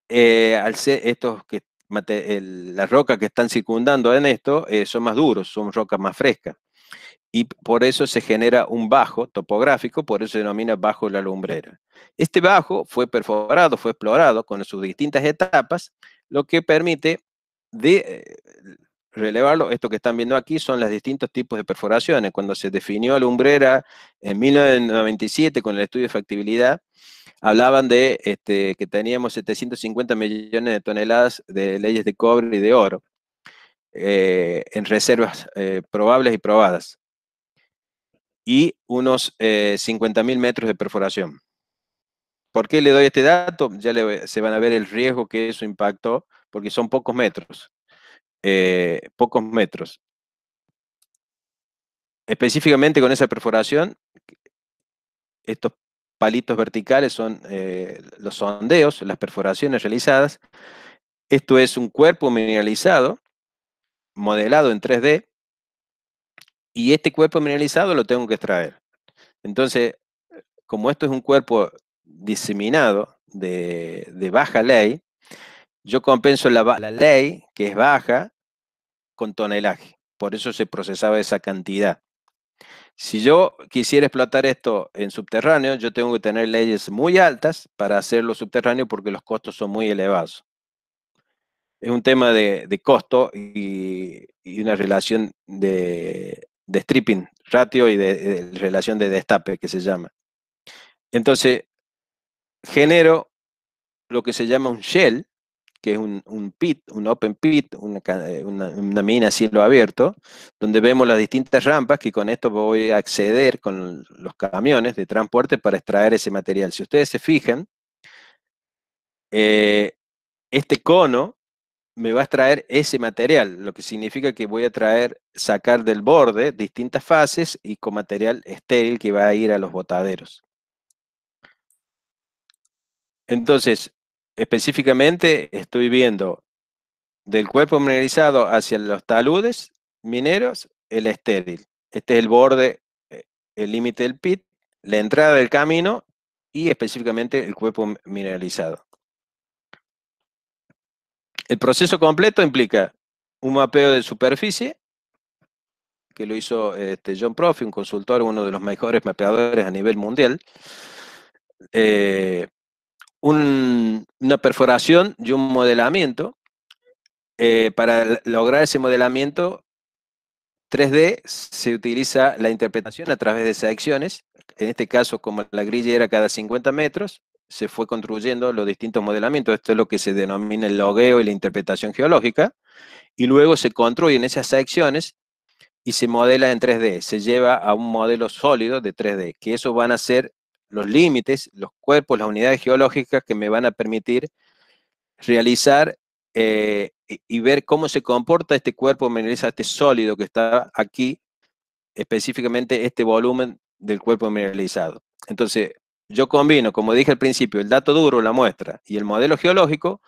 eh, al ser estos que las rocas que están circundando en esto eh, son más duros, son rocas más frescas. Y por eso se genera un bajo topográfico, por eso se denomina bajo la lumbrera. Este bajo fue perforado, fue explorado con sus distintas etapas, lo que permite de eh, relevarlo, esto que están viendo aquí son los distintos tipos de perforaciones. Cuando se definió la lumbrera en 1997 con el estudio de factibilidad, hablaban de este, que teníamos 750 millones de toneladas de leyes de cobre y de oro eh, en reservas eh, probables y probadas y unos 50 eh, 50.000 metros de perforación. ¿Por qué le doy este dato? Ya se van a ver el riesgo que eso impactó, porque son pocos metros. pocos metros. Específicamente con esa perforación, estos palitos verticales son eh, los sondeos, las perforaciones realizadas. Esto es un cuerpo mineralizado, modelado en 3D, y este cuerpo mineralizado lo tengo que extraer. Entonces, como esto es un cuerpo diseminado de, baja ley, yo compenso la ley, que es baja, con tonelaje. Por eso se procesaba esa cantidad. Si yo quisiera explotar esto en subterráneo, yo tengo que tener leyes muy altas para hacerlo subterráneo porque los costos son muy elevados. Es un tema de, costo y, una relación de, stripping ratio y de, de relación de destape que se llama. Entonces, genero lo que se llama un shell, que es un, pit, un open pit, eh, una, mina a cielo abierto, donde vemos las distintas rampas que con esto voy a acceder con los camiones de transporte para extraer ese material. Si ustedes se fijan, eh, este cono me va a extraer ese material, lo que significa que voy a traer, sacar del borde distintas fases y con material estéril que va a ir a los botaderos. Entonces, específicamente estoy viendo del cuerpo mineralizado hacia los taludes mineros el estéril. Este es el borde, eh, el límite del pit, la entrada del camino y específicamente el cuerpo mineralizado. El proceso completo implica un mapeo de superficie, que lo hizo este, John Profi, un consultor, uno de los mejores mapeadores a nivel mundial. Eh, una perforación y un modelamiento. Eh, para lograr ese modelamiento 3D se utiliza la interpretación a través de secciones, en este caso como la grilla era cada 50 metros, se fue construyendo los distintos modelamientos, esto es lo que se denomina el logueo y la interpretación geológica, y luego se construyen esas secciones y se modela en 3D, se lleva a un modelo sólido de 3D, que eso van a ser los límites, los cuerpos, las unidades geológicas que me van a permitir realizar eh, y ver cómo se comporta este cuerpo mineralizado, este sólido que está aquí, específicamente este volumen del cuerpo mineralizado. Entonces, yo combino, como dije al principio, el dato duro, la muestra, y el modelo geológico,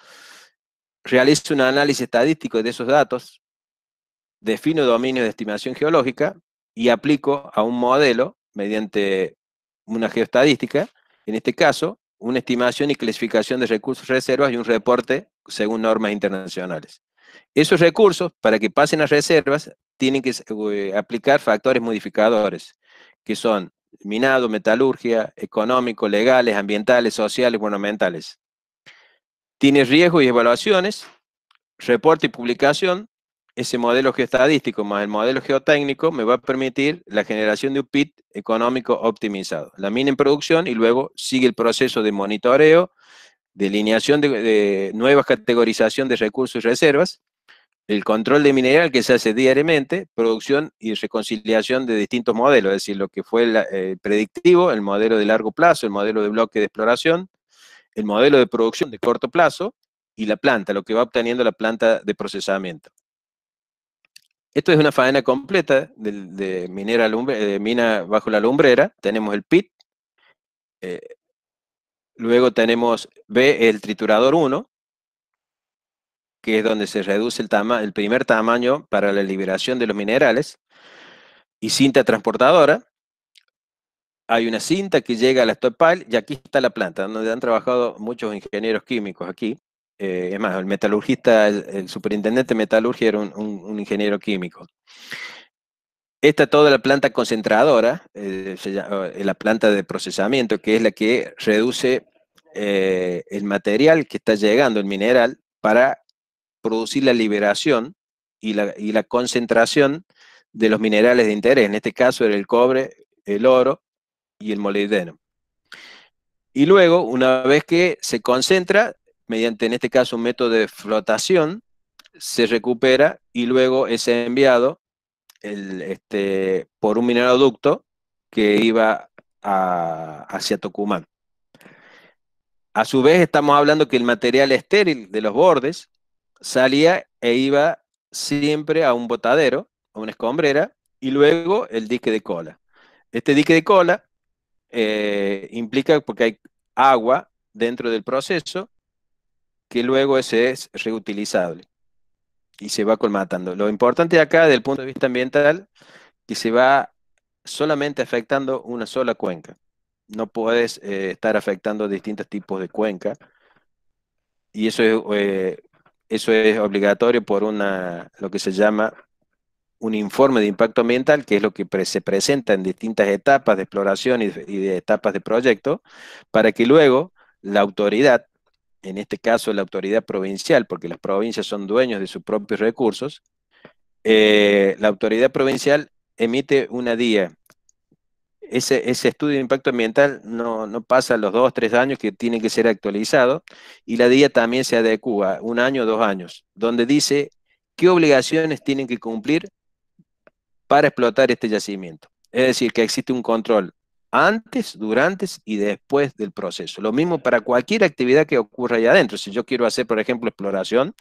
realizo un análisis estadístico de esos datos, defino dominio de estimación geológica y aplico a un modelo mediante una geoestadística, en este caso, una estimación y clasificación de recursos reservas y un reporte según normas internacionales. Esos recursos, para que pasen a reservas, tienen que eh, aplicar factores modificadores, que son minado, metalurgia, económico, legales, ambientales, sociales, gubernamentales. Tiene riesgos y evaluaciones, reporte y publicación, ese modelo geoestadístico más el modelo geotécnico me va a permitir la generación de un PIT económico optimizado. La mina en producción y luego sigue el proceso de monitoreo, delineación de, de nuevas categorización de recursos y reservas, el control de mineral que se hace diariamente, producción y reconciliación de distintos modelos, es decir, lo que fue el eh, predictivo, el modelo de largo plazo, el modelo de bloque de exploración, el modelo de producción de corto plazo y la planta, lo que va obteniendo la planta de procesamiento. Esto es una faena completa de, minera de mina bajo la lumbrera. Tenemos el pit. Eh, luego tenemos B, el triturador 1, que es donde se reduce el, el primer tamaño para la liberación de los minerales. Y cinta transportadora. Hay una cinta que llega a la stockpile y aquí está la planta, donde han trabajado muchos ingenieros químicos aquí. Eh, es más, el metalurgista, el, superintendente de metalurgia era un, un, ingeniero químico. Esta toda la planta concentradora, eh, eh la planta de procesamiento, que es la que reduce eh, el material que está llegando, el mineral, para producir la liberación y la, y la concentración de los minerales de interés. En este caso era el cobre, el oro y el molibdeno. Y luego, una vez que se concentra, mediante en este caso un método de flotación, se recupera y luego es enviado este, por un mineroducto que iba hacia Tucumán. A su vez, estamos hablando que el material estéril de los bordes salía e iba siempre a un botadero, a una escombrera, y luego el dique de cola. Este dique de cola eh, implica porque hay agua dentro del proceso que luego ese es reutilizable y se va colmatando. Lo importante acá, desde el punto de vista ambiental, que se va solamente afectando una sola cuenca. No puedes eh, estar afectando distintos tipos de cuenca. Y eso es, eh, eso es obligatorio por una, lo que se llama un informe de impacto ambiental, que es lo que se presenta en distintas etapas de exploración y de etapas de proyecto, para que luego la autoridad en este caso la autoridad provincial, porque las provincias son dueños de sus propios recursos, eh, la autoridad provincial emite una DIA. Ese, estudio de impacto ambiental no, pasa los dos, tres años que tiene que ser actualizado y la DIA también se adecua, un año, o dos años, donde dice qué obligaciones tienen que cumplir para explotar este yacimiento. Es decir, que existe un control antes, durante y después del proceso. Lo mismo para cualquier actividad que ocurra ahí adentro. Si yo quiero hacer, por ejemplo, exploración,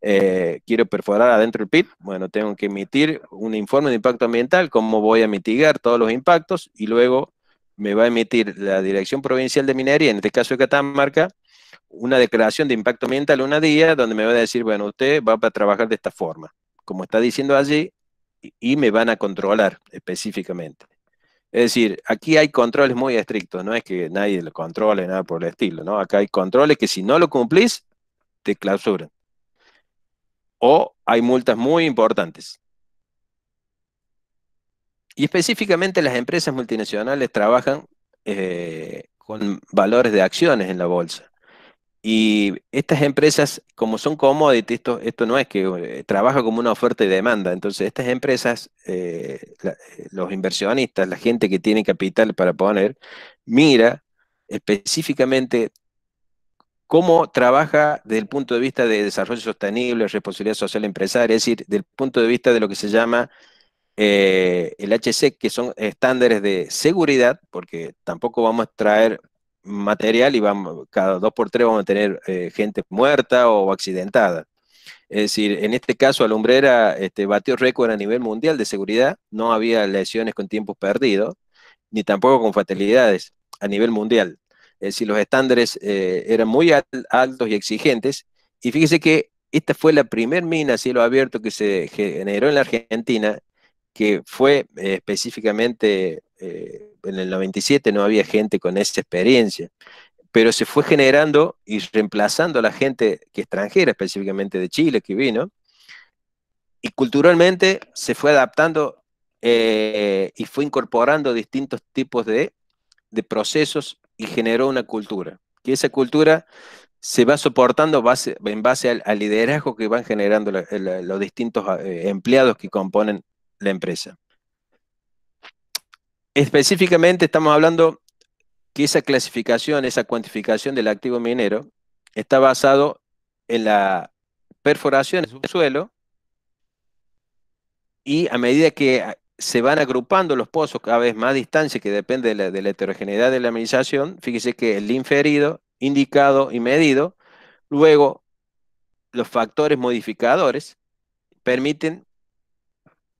eh, quiero perforar adentro el PIB, bueno, tengo que emitir un informe de impacto ambiental, cómo voy a mitigar todos los impactos y luego me va a emitir la Dirección Provincial de Minería, en este caso de Catamarca, una declaración de impacto ambiental una día donde me va a decir, bueno, usted va a trabajar de esta forma, como está diciendo allí, y me van a controlar específicamente. Es decir, aquí hay controles muy estrictos, no es que nadie lo controle, nada por el estilo, ¿no? Acá hay controles que si no lo cumplís, te clausuran. O hay multas muy importantes. Y específicamente las empresas multinacionales trabajan eh, con valores de acciones en la bolsa. Y estas empresas, como son commodities, esto, no es que eh, trabaja como una oferta y demanda. Entonces, estas empresas, eh, eh, los inversionistas, la gente que tiene capital para poner, mira específicamente cómo trabaja desde el punto de vista de desarrollo sostenible, responsabilidad social empresaria, es decir, desde el punto de vista de lo que se llama el HC, que son estándares de seguridad, porque tampoco vamos a traer material y cada dos por tres vamos a tener eh, gente muerta o accidentada. Es decir, en este caso Alumbrera este, batió récord a nivel mundial de seguridad, no había lesiones con tiempos perdidos, ni tampoco con fatalidades a nivel mundial. Es decir, los estándares eh, eran muy altos y exigentes. Y fíjese que esta fue la primera mina a cielo abierto que se generó en la Argentina, que fue eh, específicamente eh, en el 97 no había gente con esa experiencia, pero se fue generando y reemplazando a la gente que extranjera, específicamente de Chile, que vino, y culturalmente se fue adaptando eh, y fue incorporando distintos tipos de, procesos y generó una cultura, que esa cultura se va soportando en base al, liderazgo que van generando los distintos eh, empleados que componen la empresa. Específicamente estamos hablando que esa clasificación, esa cuantificación del activo minero está basado en la perforación del subsuelo y a medida que ah, se van agrupando los pozos cada vez más distancia, que depende de la, heterogeneidad de la administración, fíjese que el inferido, indicado y medido, luego los factores modificadores permiten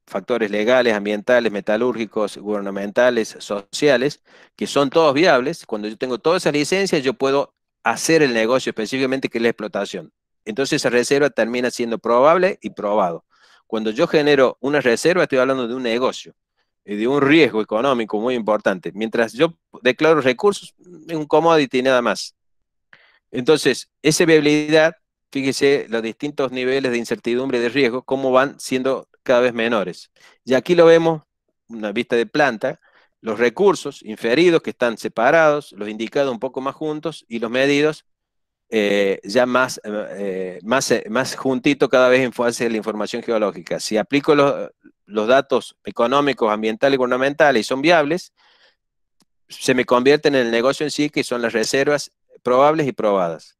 factores legales, ambientales, metalúrgicos, gubernamentales, sociales, que son todos viables. Cuando yo tengo todas esas licencias, yo puedo hacer el negocio específicamente que es la explotación. Entonces esa reserva termina siendo probable y probado. Cuando yo genero una reserva, estoy hablando de un negocio y de un riesgo económico muy importante. Mientras yo declaro recursos, un commodity nada más. Entonces, esa viabilidad, fíjese los distintos niveles de incertidumbre y de riesgo, cómo van siendo cada vez menores. Y aquí lo vemos, una vista de planta, los recursos inferidos que están separados, los indicados un poco más juntos y los medidos eh, ya más, eh, más, eh, más juntito cada vez en fase de la información geológica. Si aplico los, datos económicos, ambientales y gubernamentales y son viables, se me convierten en el negocio en sí, que son las reservas probables y probadas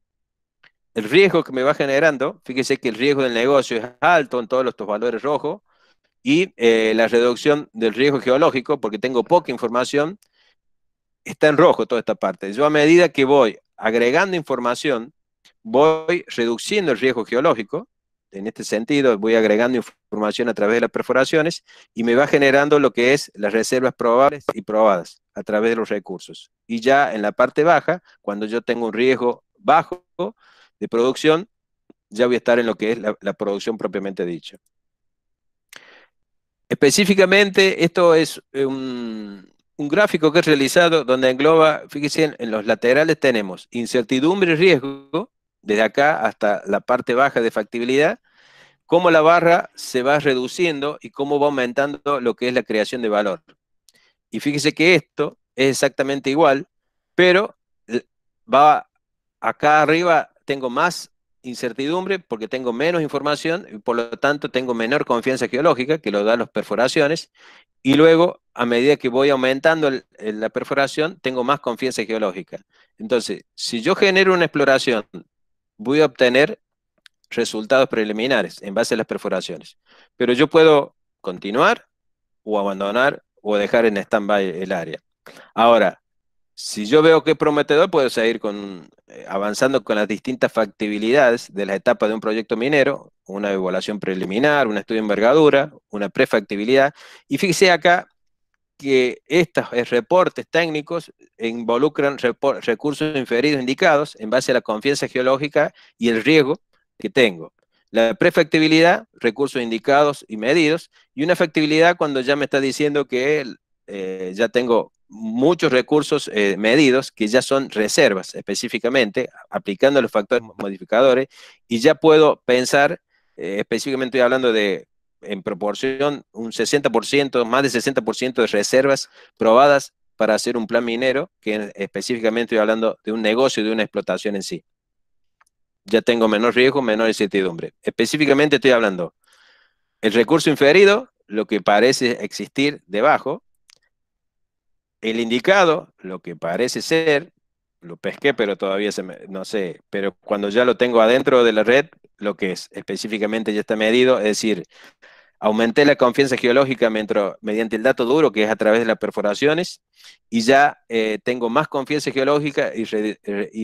el riesgo que me va generando, fíjese que el riesgo del negocio es alto en todos estos valores rojos, y eh, la reducción del riesgo geológico, porque tengo poca información, está en rojo toda esta parte. Yo a medida que voy agregando información, voy reduciendo el riesgo geológico, en este sentido, voy agregando información a través de las perforaciones y me va generando lo que es las reservas probables y probadas a través de los recursos. Y ya en la parte baja, cuando yo tengo un riesgo bajo, de producción, ya voy a estar en lo que es la, producción propiamente dicha. Específicamente, esto es eh, un, gráfico que he realizado donde engloba, fíjense, en los laterales tenemos incertidumbre y riesgo, desde acá hasta la parte baja de factibilidad, cómo la barra se va reduciendo y cómo va aumentando lo que es la creación de valor. Y fíjense que esto es exactamente igual, pero eh, va acá arriba tengo más incertidumbre porque tengo menos información y por lo tanto tengo menor confianza geológica que lo dan las perforaciones y luego a medida que voy aumentando la perforación tengo más confianza geológica. Entonces, si yo genero una exploración, voy a obtener resultados preliminares en base a las perforaciones, pero yo puedo continuar o abandonar o dejar en stand-by el área. Ahora, si yo veo que es prometedor, puedo seguir con, eh, avanzando con las distintas factibilidades de las etapas de un proyecto minero, una evaluación preliminar, un estudio de envergadura, una prefactibilidad. Y fíjese acá que estos eh, reportes técnicos involucran recursos inferidos indicados en base a la confianza geológica y el riesgo que tengo. La prefactibilidad, recursos indicados y medidos, y una factibilidad cuando ya me está diciendo que eh, ya tengo muchos recursos eh, medidos que ya son reservas específicamente, aplicando los factores modificadores, y ya puedo pensar, eh, específicamente estoy hablando de, en proporción, un 60%, más de 60% de reservas probadas para hacer un plan minero, que específicamente estoy hablando de un negocio de una explotación en sí. Ya tengo menos riesgo, menor incertidumbre. Específicamente estoy hablando el recurso inferido, lo que parece existir debajo, el indicado, lo que parece ser, lo pesqué, pero todavía se no sé, pero cuando ya lo tengo adentro de la red, lo que es, específicamente ya está medido, es decir, aumenté la confianza geológica mediante el dato duro, que es a través de las perforaciones, y ya eh, tengo más confianza geológica y,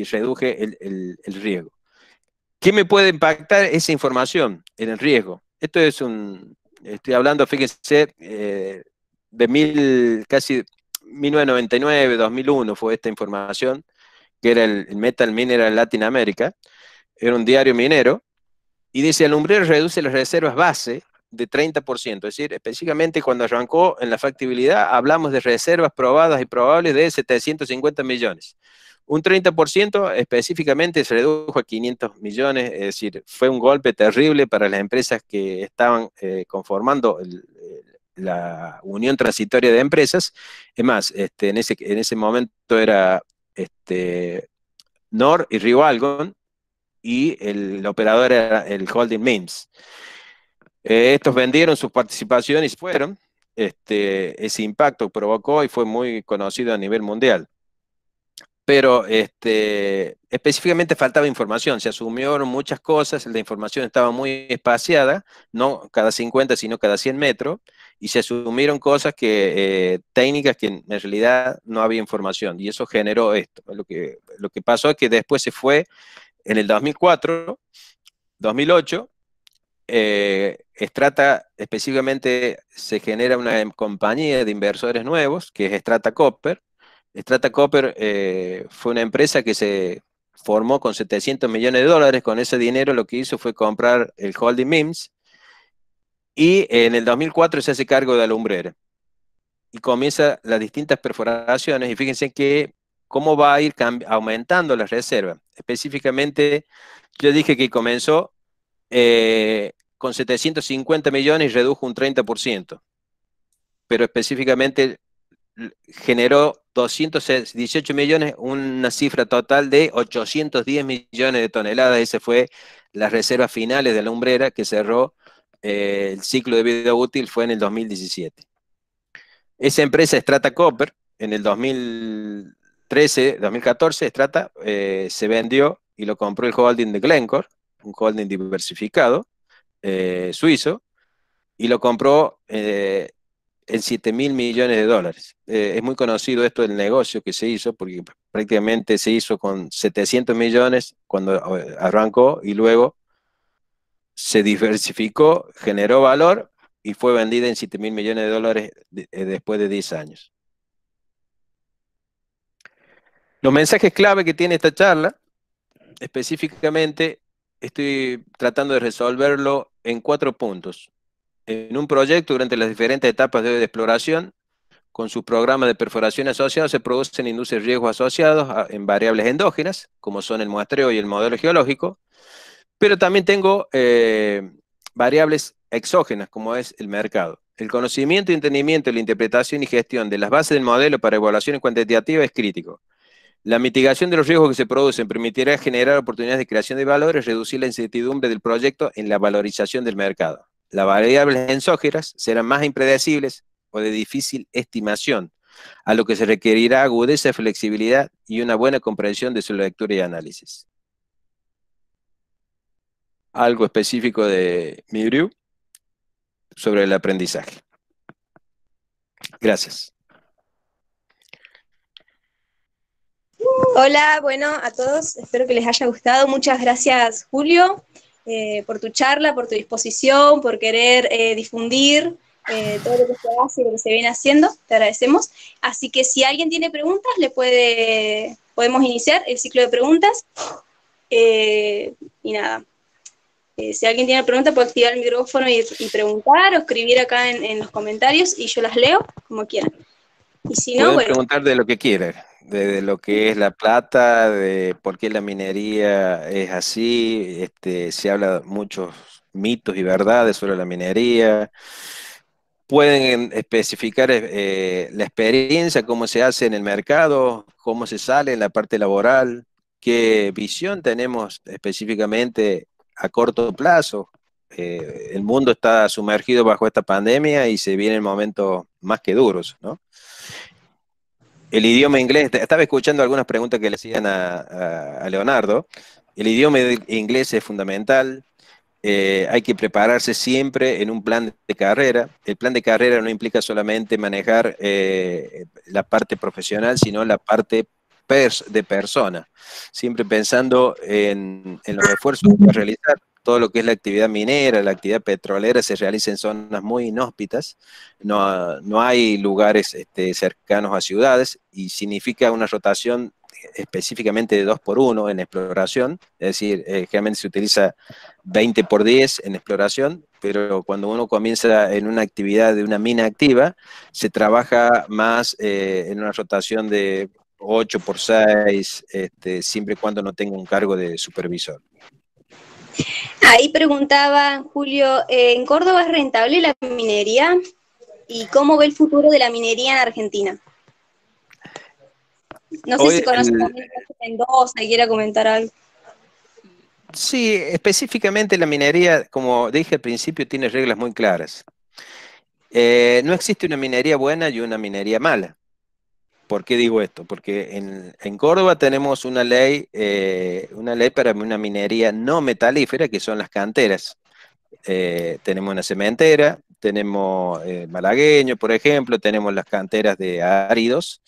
reduje el, riesgo. ¿Qué me puede impactar esa información en el riesgo? Esto es un, estoy hablando, fíjense, eh, de mil, casi 1999, 2001 fue esta información, que era el Metal Mineral Latin America, era un diario minero, y dice, el umbrero reduce las reservas base de 30%, es decir, específicamente cuando arrancó en la factibilidad, hablamos de reservas probadas y probables de 750 millones. Un 30% específicamente se redujo a 500 millones, es decir, fue un golpe terrible para las empresas que estaban eh, conformando el, la unión transitoria de empresas. Es más, este, en, ese, momento era este, NOR y Rivalgon y el, operador era el Holding MIMS. Eh, estos vendieron sus participaciones y fueron. Este, ese impacto provocó y fue muy conocido a nivel mundial pero este, específicamente faltaba información, se asumieron muchas cosas, la información estaba muy espaciada, no cada 50, sino cada 100 metros, y se asumieron cosas que, eh, técnicas que en realidad no había información, y eso generó esto. Lo que, lo pasó es que después se fue en el 2004, 2008, eh, Strata específicamente se genera una em, compañía de inversores nuevos, que es Strata Copper, Strata eh, fue una empresa que se formó con 700 millones de dólares. Con ese dinero lo que hizo fue comprar el holding MIMS y en el 2004 se hace cargo de Alumbrera. Y comienza las distintas perforaciones y fíjense que cómo va a ir aumentando las reservas. Específicamente, yo dije que comenzó eh, con 750 millones y redujo un 30%. Pero específicamente generó 218 millones, una cifra total de 810 millones de toneladas. Esa fue las reservas finales de la umbrera que cerró eh, el ciclo de vida útil, fue en el 2017. Esa empresa Strata Copper, en el 2013, 2014, Strata eh, se vendió y lo compró el holding de Glencore, un holding diversificado eh, suizo, y lo compró en 7 mil millones de dólares. Eh, es muy conocido esto del negocio que se hizo, porque prácticamente se hizo con 700 millones cuando eh, arrancó y luego se diversificó, generó valor y fue vendida en 7 mil millones de dólares eh, después de 10 años. Los mensajes clave que tiene esta charla, específicamente estoy tratando de resolverlo en cuatro puntos en un proyecto durante las diferentes etapas de exploración, con su programa de perforación asociado, se producen inducen riesgos asociados en variables endógenas, como son el muestreo y el modelo geológico, pero también tengo eh, variables exógenas, como es el mercado. El conocimiento, entendimiento, la interpretación y gestión de las bases del modelo para evaluaciones cuantitativas es crítico. La mitigación de los riesgos que se producen permitirá generar oportunidades de creación de valores, reducir la incertidumbre del proyecto en la valorización del mercado. Las variables enzógeras serán más impredecibles o de difícil estimación, a lo que se requerirá agudeza, flexibilidad y una buena comprensión de su lectura y análisis. Algo específico de Miriu sobre el aprendizaje. Gracias. Hola, bueno, a todos, espero que les haya gustado. Muchas gracias, Julio. Eh, por tu charla, por tu disposición, por querer eh, difundir eh, todo lo que se hace y lo que se viene haciendo. Te agradecemos. Así que si alguien tiene preguntas, le puede, podemos iniciar el ciclo de preguntas. y nada. si alguien tiene preguntas, puede activar el micrófono y, preguntar o escribir acá en, los comentarios y yo las leo como quieran. Y si no, bueno, preguntar de lo que quieran de, lo que es la plata, de por qué la minería es así, este, se habla muchos mitos y verdades sobre la minería. Pueden especificar eh, la experiencia, cómo se hace en el mercado, cómo se sale en la parte laboral, qué visión tenemos específicamente a corto plazo. Eh, el mundo está sumergido bajo esta pandemia y se vienen momentos más que duros, ¿no? el idioma inglés, estaba escuchando algunas preguntas que le hacían a, Leonardo. El idioma inglés es fundamental. Eh, hay que prepararse siempre en un plan de carrera. El plan de carrera no implica solamente manejar eh, la parte profesional, sino la parte de persona. Siempre pensando en, en los esfuerzos que realizar, todo lo que es la actividad minera, la actividad petrolera se realiza en zonas muy inhóspitas, no, hay lugares este, cercanos a ciudades y significa una rotación específicamente de 2 por 1 en exploración, es decir, eh, generalmente se utiliza 20 por 10 en exploración, pero cuando uno comienza en una actividad de una mina activa, se trabaja más eh, en una rotación de 8 por 6, este, siempre y cuando no tenga un cargo de supervisor. Ahí preguntaba, Julio, eh, ¿en Córdoba es rentable la minería? ¿Y cómo ve el futuro de la minería en Argentina? No sé si conoce eh, también Mendoza y quiera comentar algo. Sí, específicamente la minería, como dije al principio, tiene reglas muy claras. Eh, no existe una minería buena y una minería mala. ¿Por qué digo esto? Porque en, Córdoba tenemos una ley, eh, una ley para una minería no metalífera, que son las canteras. Eh, tenemos una cementera, tenemos el eh, malagueño, por ejemplo, tenemos las canteras de áridos,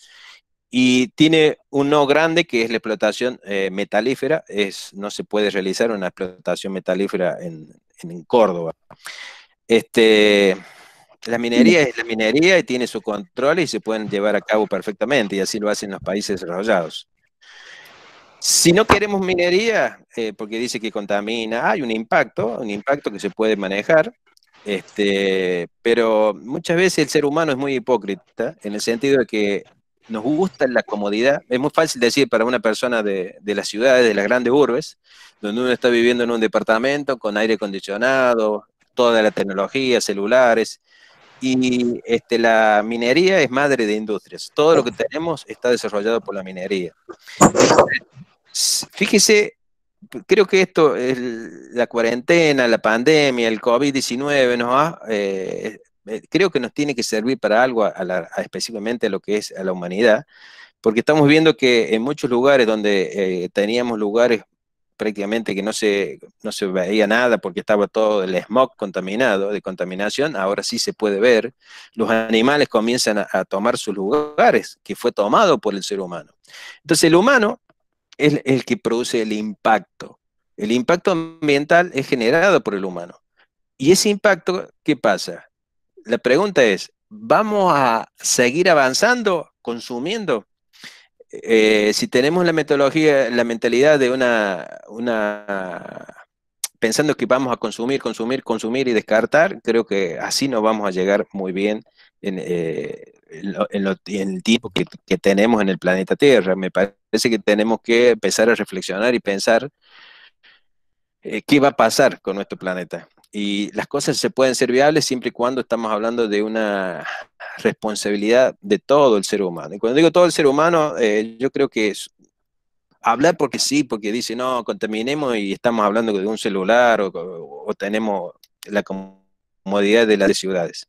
y tiene un no grande que es la explotación metalífera, es, no se puede realizar una explotación metalífera en, en Córdoba. Este, la minería es la minería y tiene su control y se pueden llevar a cabo perfectamente, y así lo hacen los países desarrollados. Si no queremos minería, eh, porque dice que contamina, hay un impacto, un impacto que se puede manejar, este, pero muchas veces el ser humano es muy hipócrita en el sentido de que nos gusta la comodidad. Es muy fácil decir para una persona de, de las ciudades, de las grandes urbes, donde uno está viviendo en un departamento con aire acondicionado, toda la tecnología, celulares, y este, la minería es madre de industrias. Todo lo que tenemos está desarrollado por la minería. Fíjese, creo que esto, la cuarentena, la pandemia, el COVID-19 nos ah, eh, eh, creo que nos tiene que servir para algo, específicamente a lo que es a la humanidad, porque estamos viendo que en muchos lugares donde eh, teníamos lugares prácticamente que no se, se veía nada porque estaba todo el smog contaminado, de contaminación, ahora sí se puede ver, los animales comienzan a, a tomar sus lugares, que fue tomado por el ser humano. Entonces el humano es el que produce el impacto. El impacto ambiental es generado por el humano. Y ese impacto, ¿qué pasa? La pregunta es, ¿vamos a seguir avanzando, consumiendo? Eh, si tenemos la metodología, la mentalidad de una, una, pensando que vamos a consumir, consumir, consumir y descartar, creo que así no vamos a llegar muy bien en, eh, el tiempo que, tenemos en el planeta Tierra. Me parece que tenemos que empezar a reflexionar y pensar eh, qué va a pasar con nuestro planeta y las cosas se pueden ser viables siempre y cuando estamos hablando de una responsabilidad de todo el ser humano. Y cuando digo todo el ser humano, eh, yo creo que es hablar porque sí, porque dice, no, contaminemos y estamos hablando de un celular o, tenemos la comodidad de las ciudades.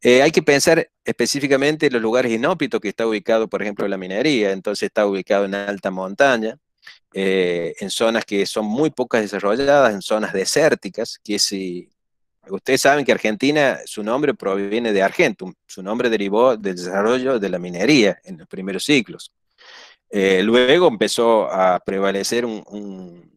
Eh, hay que pensar específicamente en los lugares inhóspitos que está ubicado, por ejemplo, la minería. Entonces está ubicado en alta montaña, eh, en zonas que son muy pocas desarrolladas, en zonas desérticas, que si ustedes saben que Argentina, su nombre proviene de Argentum, su nombre derivó del desarrollo de la minería en los primeros siglos. Eh, luego empezó a prevalecer un,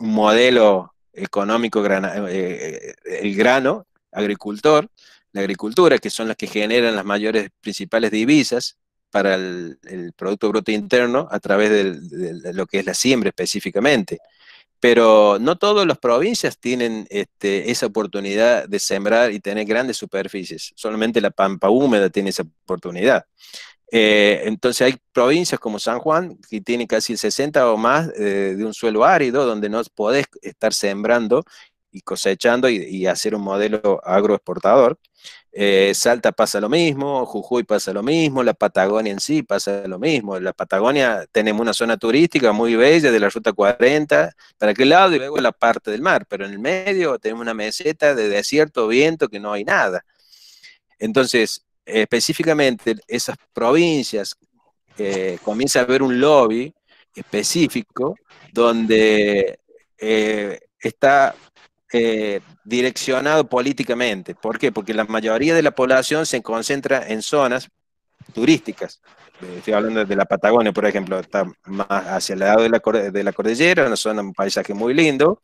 modelo económico, eh, el grano, agricultor, la agricultura, que son las que generan las mayores principales divisas, para el, Producto Bruto Interno a través de lo que es la siembra específicamente. Pero no todas las provincias tienen este, esa oportunidad de sembrar y tener grandes superficies. Solamente la pampa húmeda tiene esa oportunidad. Eh, entonces hay provincias como San Juan que tiene casi el 60 o más eh, de un suelo árido donde no podés estar sembrando y cosechando y, y hacer un modelo agroexportador. Eh, Salta pasa lo mismo, Jujuy pasa lo mismo, la Patagonia en sí pasa lo mismo. En la Patagonia tenemos una zona turística muy bella de la Ruta 40 para aquel lado y luego la parte del mar, pero en el medio tenemos una meseta de desierto, viento, que no hay nada. Entonces, específicamente esas provincias eh, comienza a haber un lobby específico donde eh, está eh, direccionado políticamente. ¿Por qué? Porque la mayoría de la población se concentra en zonas turísticas. Eh, estoy hablando de la Patagonia, por ejemplo, está más hacia el lado de la, cordillera, una zona, un paisaje muy lindo,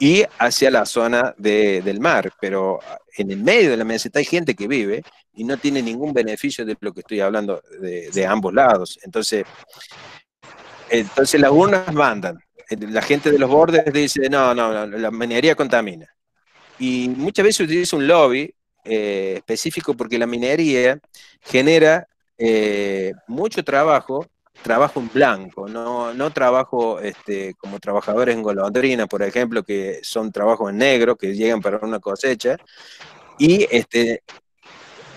y hacia la zona de, del mar. Pero en el medio de la meseta hay gente que vive y no tiene ningún beneficio de lo que estoy hablando de, ambos lados. Entonces, entonces las urnas mandan la gente de los bordes dice, no, no, la minería contamina. Y muchas veces utiliza un lobby eh, específico porque la minería genera eh, mucho trabajo, trabajo en blanco, no, no trabajo este, como trabajadores en golondrina, por ejemplo, que son trabajos en negro, que llegan para una cosecha, y este,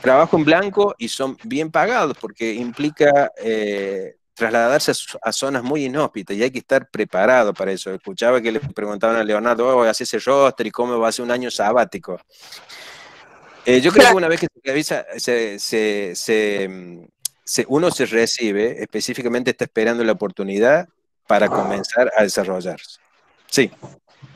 trabajo en blanco y son bien pagados porque implica eh, trasladarse a, zonas muy inhóspitas y hay que estar preparado para eso. Escuchaba que le preguntaban a Leonardo, oh, hace ese roster y cómo va a ser un año sabático. Eh, yo creo que una vez que se avisa, mm, uno se recibe, específicamente está esperando la oportunidad para comenzar a desarrollarse. Sí.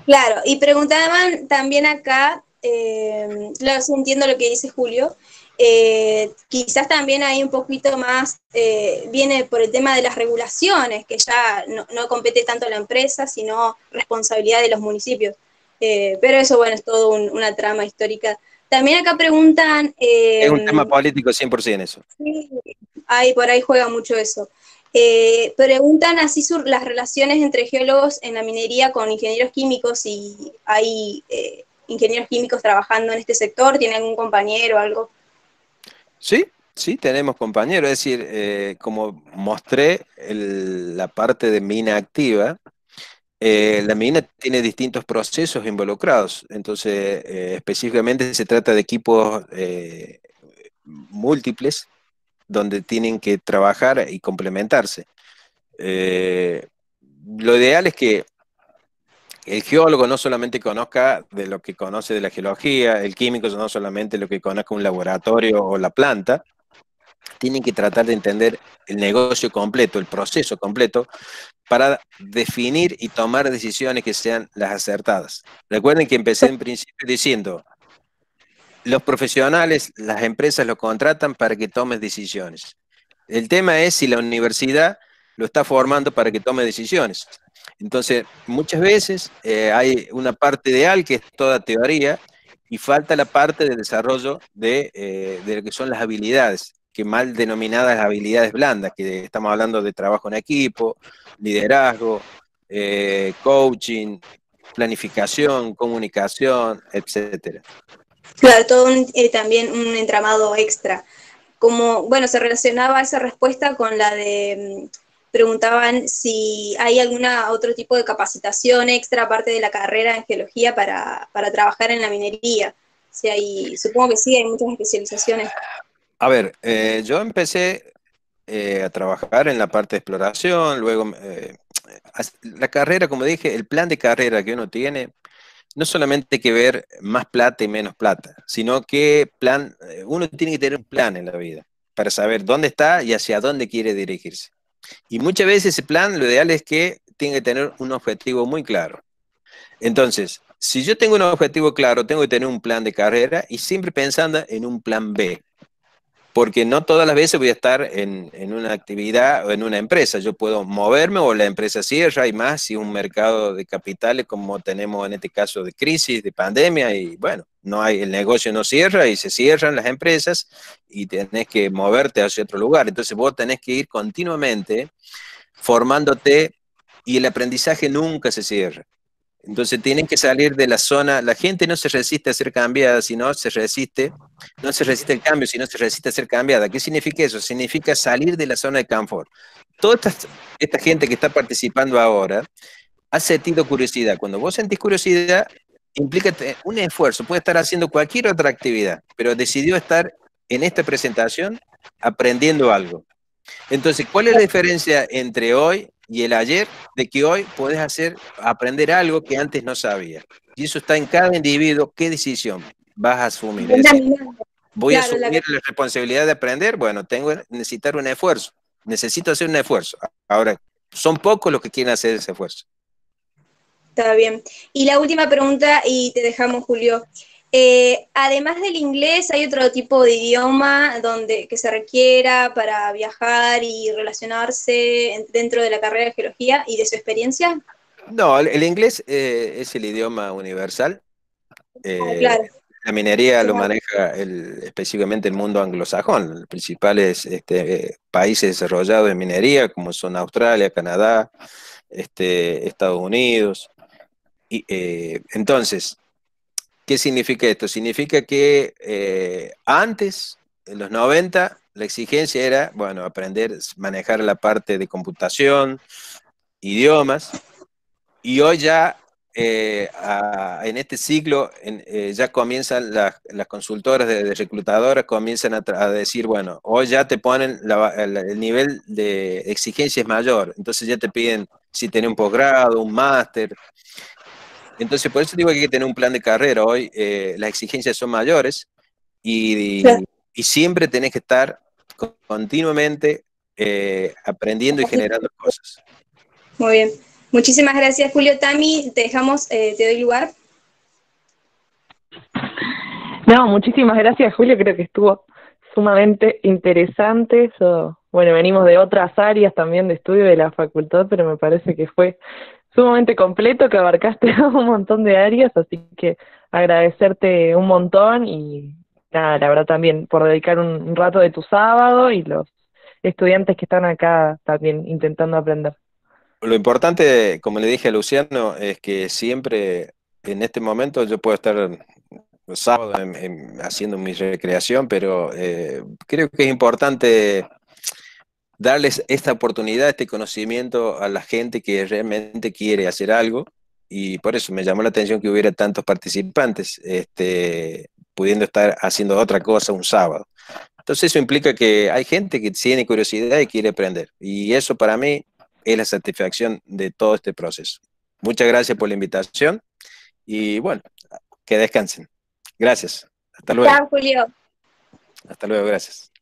Claro, y preguntaban también acá, eh, claro, entiendo lo que dice Julio, eh, quizás también hay un poquito más eh, viene por el tema de las regulaciones, que ya no, compete tanto la empresa, sino responsabilidad de los municipios. Eh, pero eso, bueno, es todo una trama histórica. También acá preguntan... es un tema político 100% eso. Sí, ahí, por ahí juega mucho eso. preguntan así sur, las relaciones entre geólogos en la minería con ingenieros químicos y hay ingenieros químicos trabajando en este sector, ¿tiene algún compañero o algo? Sí, sí, tenemos compañeros. Es decir, eh, como mostré la parte de mina activa, eh, la mina tiene distintos procesos involucrados. Entonces, eh, específicamente se trata de equipos múltiples donde tienen que trabajar y complementarse. lo ideal es que el geólogo no solamente conozca de lo que conoce de la geología, el químico no solamente lo que conozca un laboratorio o la planta, tienen que tratar de entender el negocio completo, el proceso completo, para definir y tomar decisiones que sean las acertadas. Recuerden que empecé en principio diciendo, los profesionales, las empresas lo contratan para que tomen decisiones. El tema es si la universidad lo está formando para que tome decisiones. Entonces, muchas veces eh, hay una parte ideal que es toda teoría y falta la parte de desarrollo eh, de, lo que son las habilidades, que mal denominadas habilidades blandas, que estamos hablando de trabajo en equipo, liderazgo, eh, coaching, planificación, comunicación, etc. Claro, todo también un entramado extra. Como, bueno, se relacionaba esa respuesta con la de mm, preguntaban si hay algún otro tipo de capacitación extra aparte de la carrera en geología para, trabajar en la minería. Si supongo que sí, hay muchas especializaciones. A ver, eh, yo empecé eh, a trabajar en la parte de exploración, luego eh, la carrera, como dije, el plan de carrera que uno tiene, no solamente hay que ver más plata y menos plata, sino que plan, uno tiene que tener un plan en la vida para saber dónde está y hacia dónde quiere dirigirse. Y muchas veces ese plan, lo ideal es que tiene que tener un objetivo muy claro. Entonces, si yo tengo un objetivo claro, tengo que tener un plan de carrera y siempre pensando en un plan B porque no todas las veces voy a estar en, una actividad o en una empresa. Yo puedo moverme o la empresa cierra y más si un mercado de capitales como tenemos en este caso de crisis, de pandemia y bueno, no hay el negocio no cierra y se cierran las empresas y tenés que moverte hacia otro lugar. Entonces vos tenés que ir continuamente formándote y el aprendizaje nunca se cierra. Entonces tienen que salir de la zona. La gente no se resiste a ser cambiada, sino se resiste, no se resiste al cambio, sino se resiste a ser cambiada. ¿Qué significa eso? Significa salir de la zona de confort. Toda esta, esta gente que está participando ahora ha sentido curiosidad. Cuando vos sentís curiosidad, implica un esfuerzo. Puede estar haciendo cualquier otra actividad, pero decidió estar en esta presentación aprendiendo algo. Entonces, ¿cuál es la diferencia entre hoy y el ayer de que hoy puedes hacer, aprender algo que antes no sabía. Y eso está en cada individuo, qué decisión vas a asumir. voy a asumir la... responsabilidad de aprender, bueno, tengo necesitar un esfuerzo, necesito hacer un esfuerzo. Ahora, son pocos los que quieren hacer ese esfuerzo. Está bien. Y la última pregunta, y te dejamos, Julio. Eh, además del inglés, ¿hay otro tipo de idioma donde, que se requiera para viajar y relacionarse dentro de la carrera de geología y de su experiencia? No, el, inglés eh, es el idioma universal. Eh, ah, la minería lo maneja específicamente el mundo anglosajón. Los principales este, países desarrollados en minería, como son Australia, Canadá, este, Estados Unidos. Y, entonces, ¿Qué significa esto? Significa que eh, antes, en los 90, la exigencia era, bueno, aprender, manejar la parte de computación, idiomas, y hoy ya eh, en este siglo, eh, ya comienzan las, consultoras de, reclutadoras, comienzan a, decir, bueno, hoy ya te ponen, el nivel de exigencia es mayor, entonces ya te piden si tenés un posgrado, un máster, entonces, por eso digo que hay que tener un plan de carrera hoy. Eh, las exigencias son mayores y, siempre tenés que estar continuamente eh, aprendiendo y generando cosas. Muy bien. Muchísimas gracias, Julio. Tami, te dejamos, eh, te doy lugar. No, muchísimas gracias, Julio. Creo que estuvo sumamente interesante. bueno, venimos de otras áreas también de estudio de la facultad, pero me parece que fue sumamente completo, que abarcaste un montón de áreas, así que agradecerte un montón y nada, la verdad también por dedicar un rato de tu sábado y los estudiantes que están acá también intentando aprender. Lo importante, como le dije a Luciano, es que siempre en este momento yo puedo estar sábado haciendo mi recreación, pero eh, creo que es importante darles esta oportunidad, este conocimiento a la gente que realmente quiere hacer algo. Y por eso me llamó la atención que hubiera tantos participantes este, pudiendo estar haciendo otra cosa un sábado. Entonces eso implica que hay gente que tiene curiosidad y quiere aprender. Y eso para mí es la satisfacción de todo este proceso. Muchas gracias por la invitación y bueno, que descansen. Gracias. Hasta luego. Julio. Hasta luego, gracias.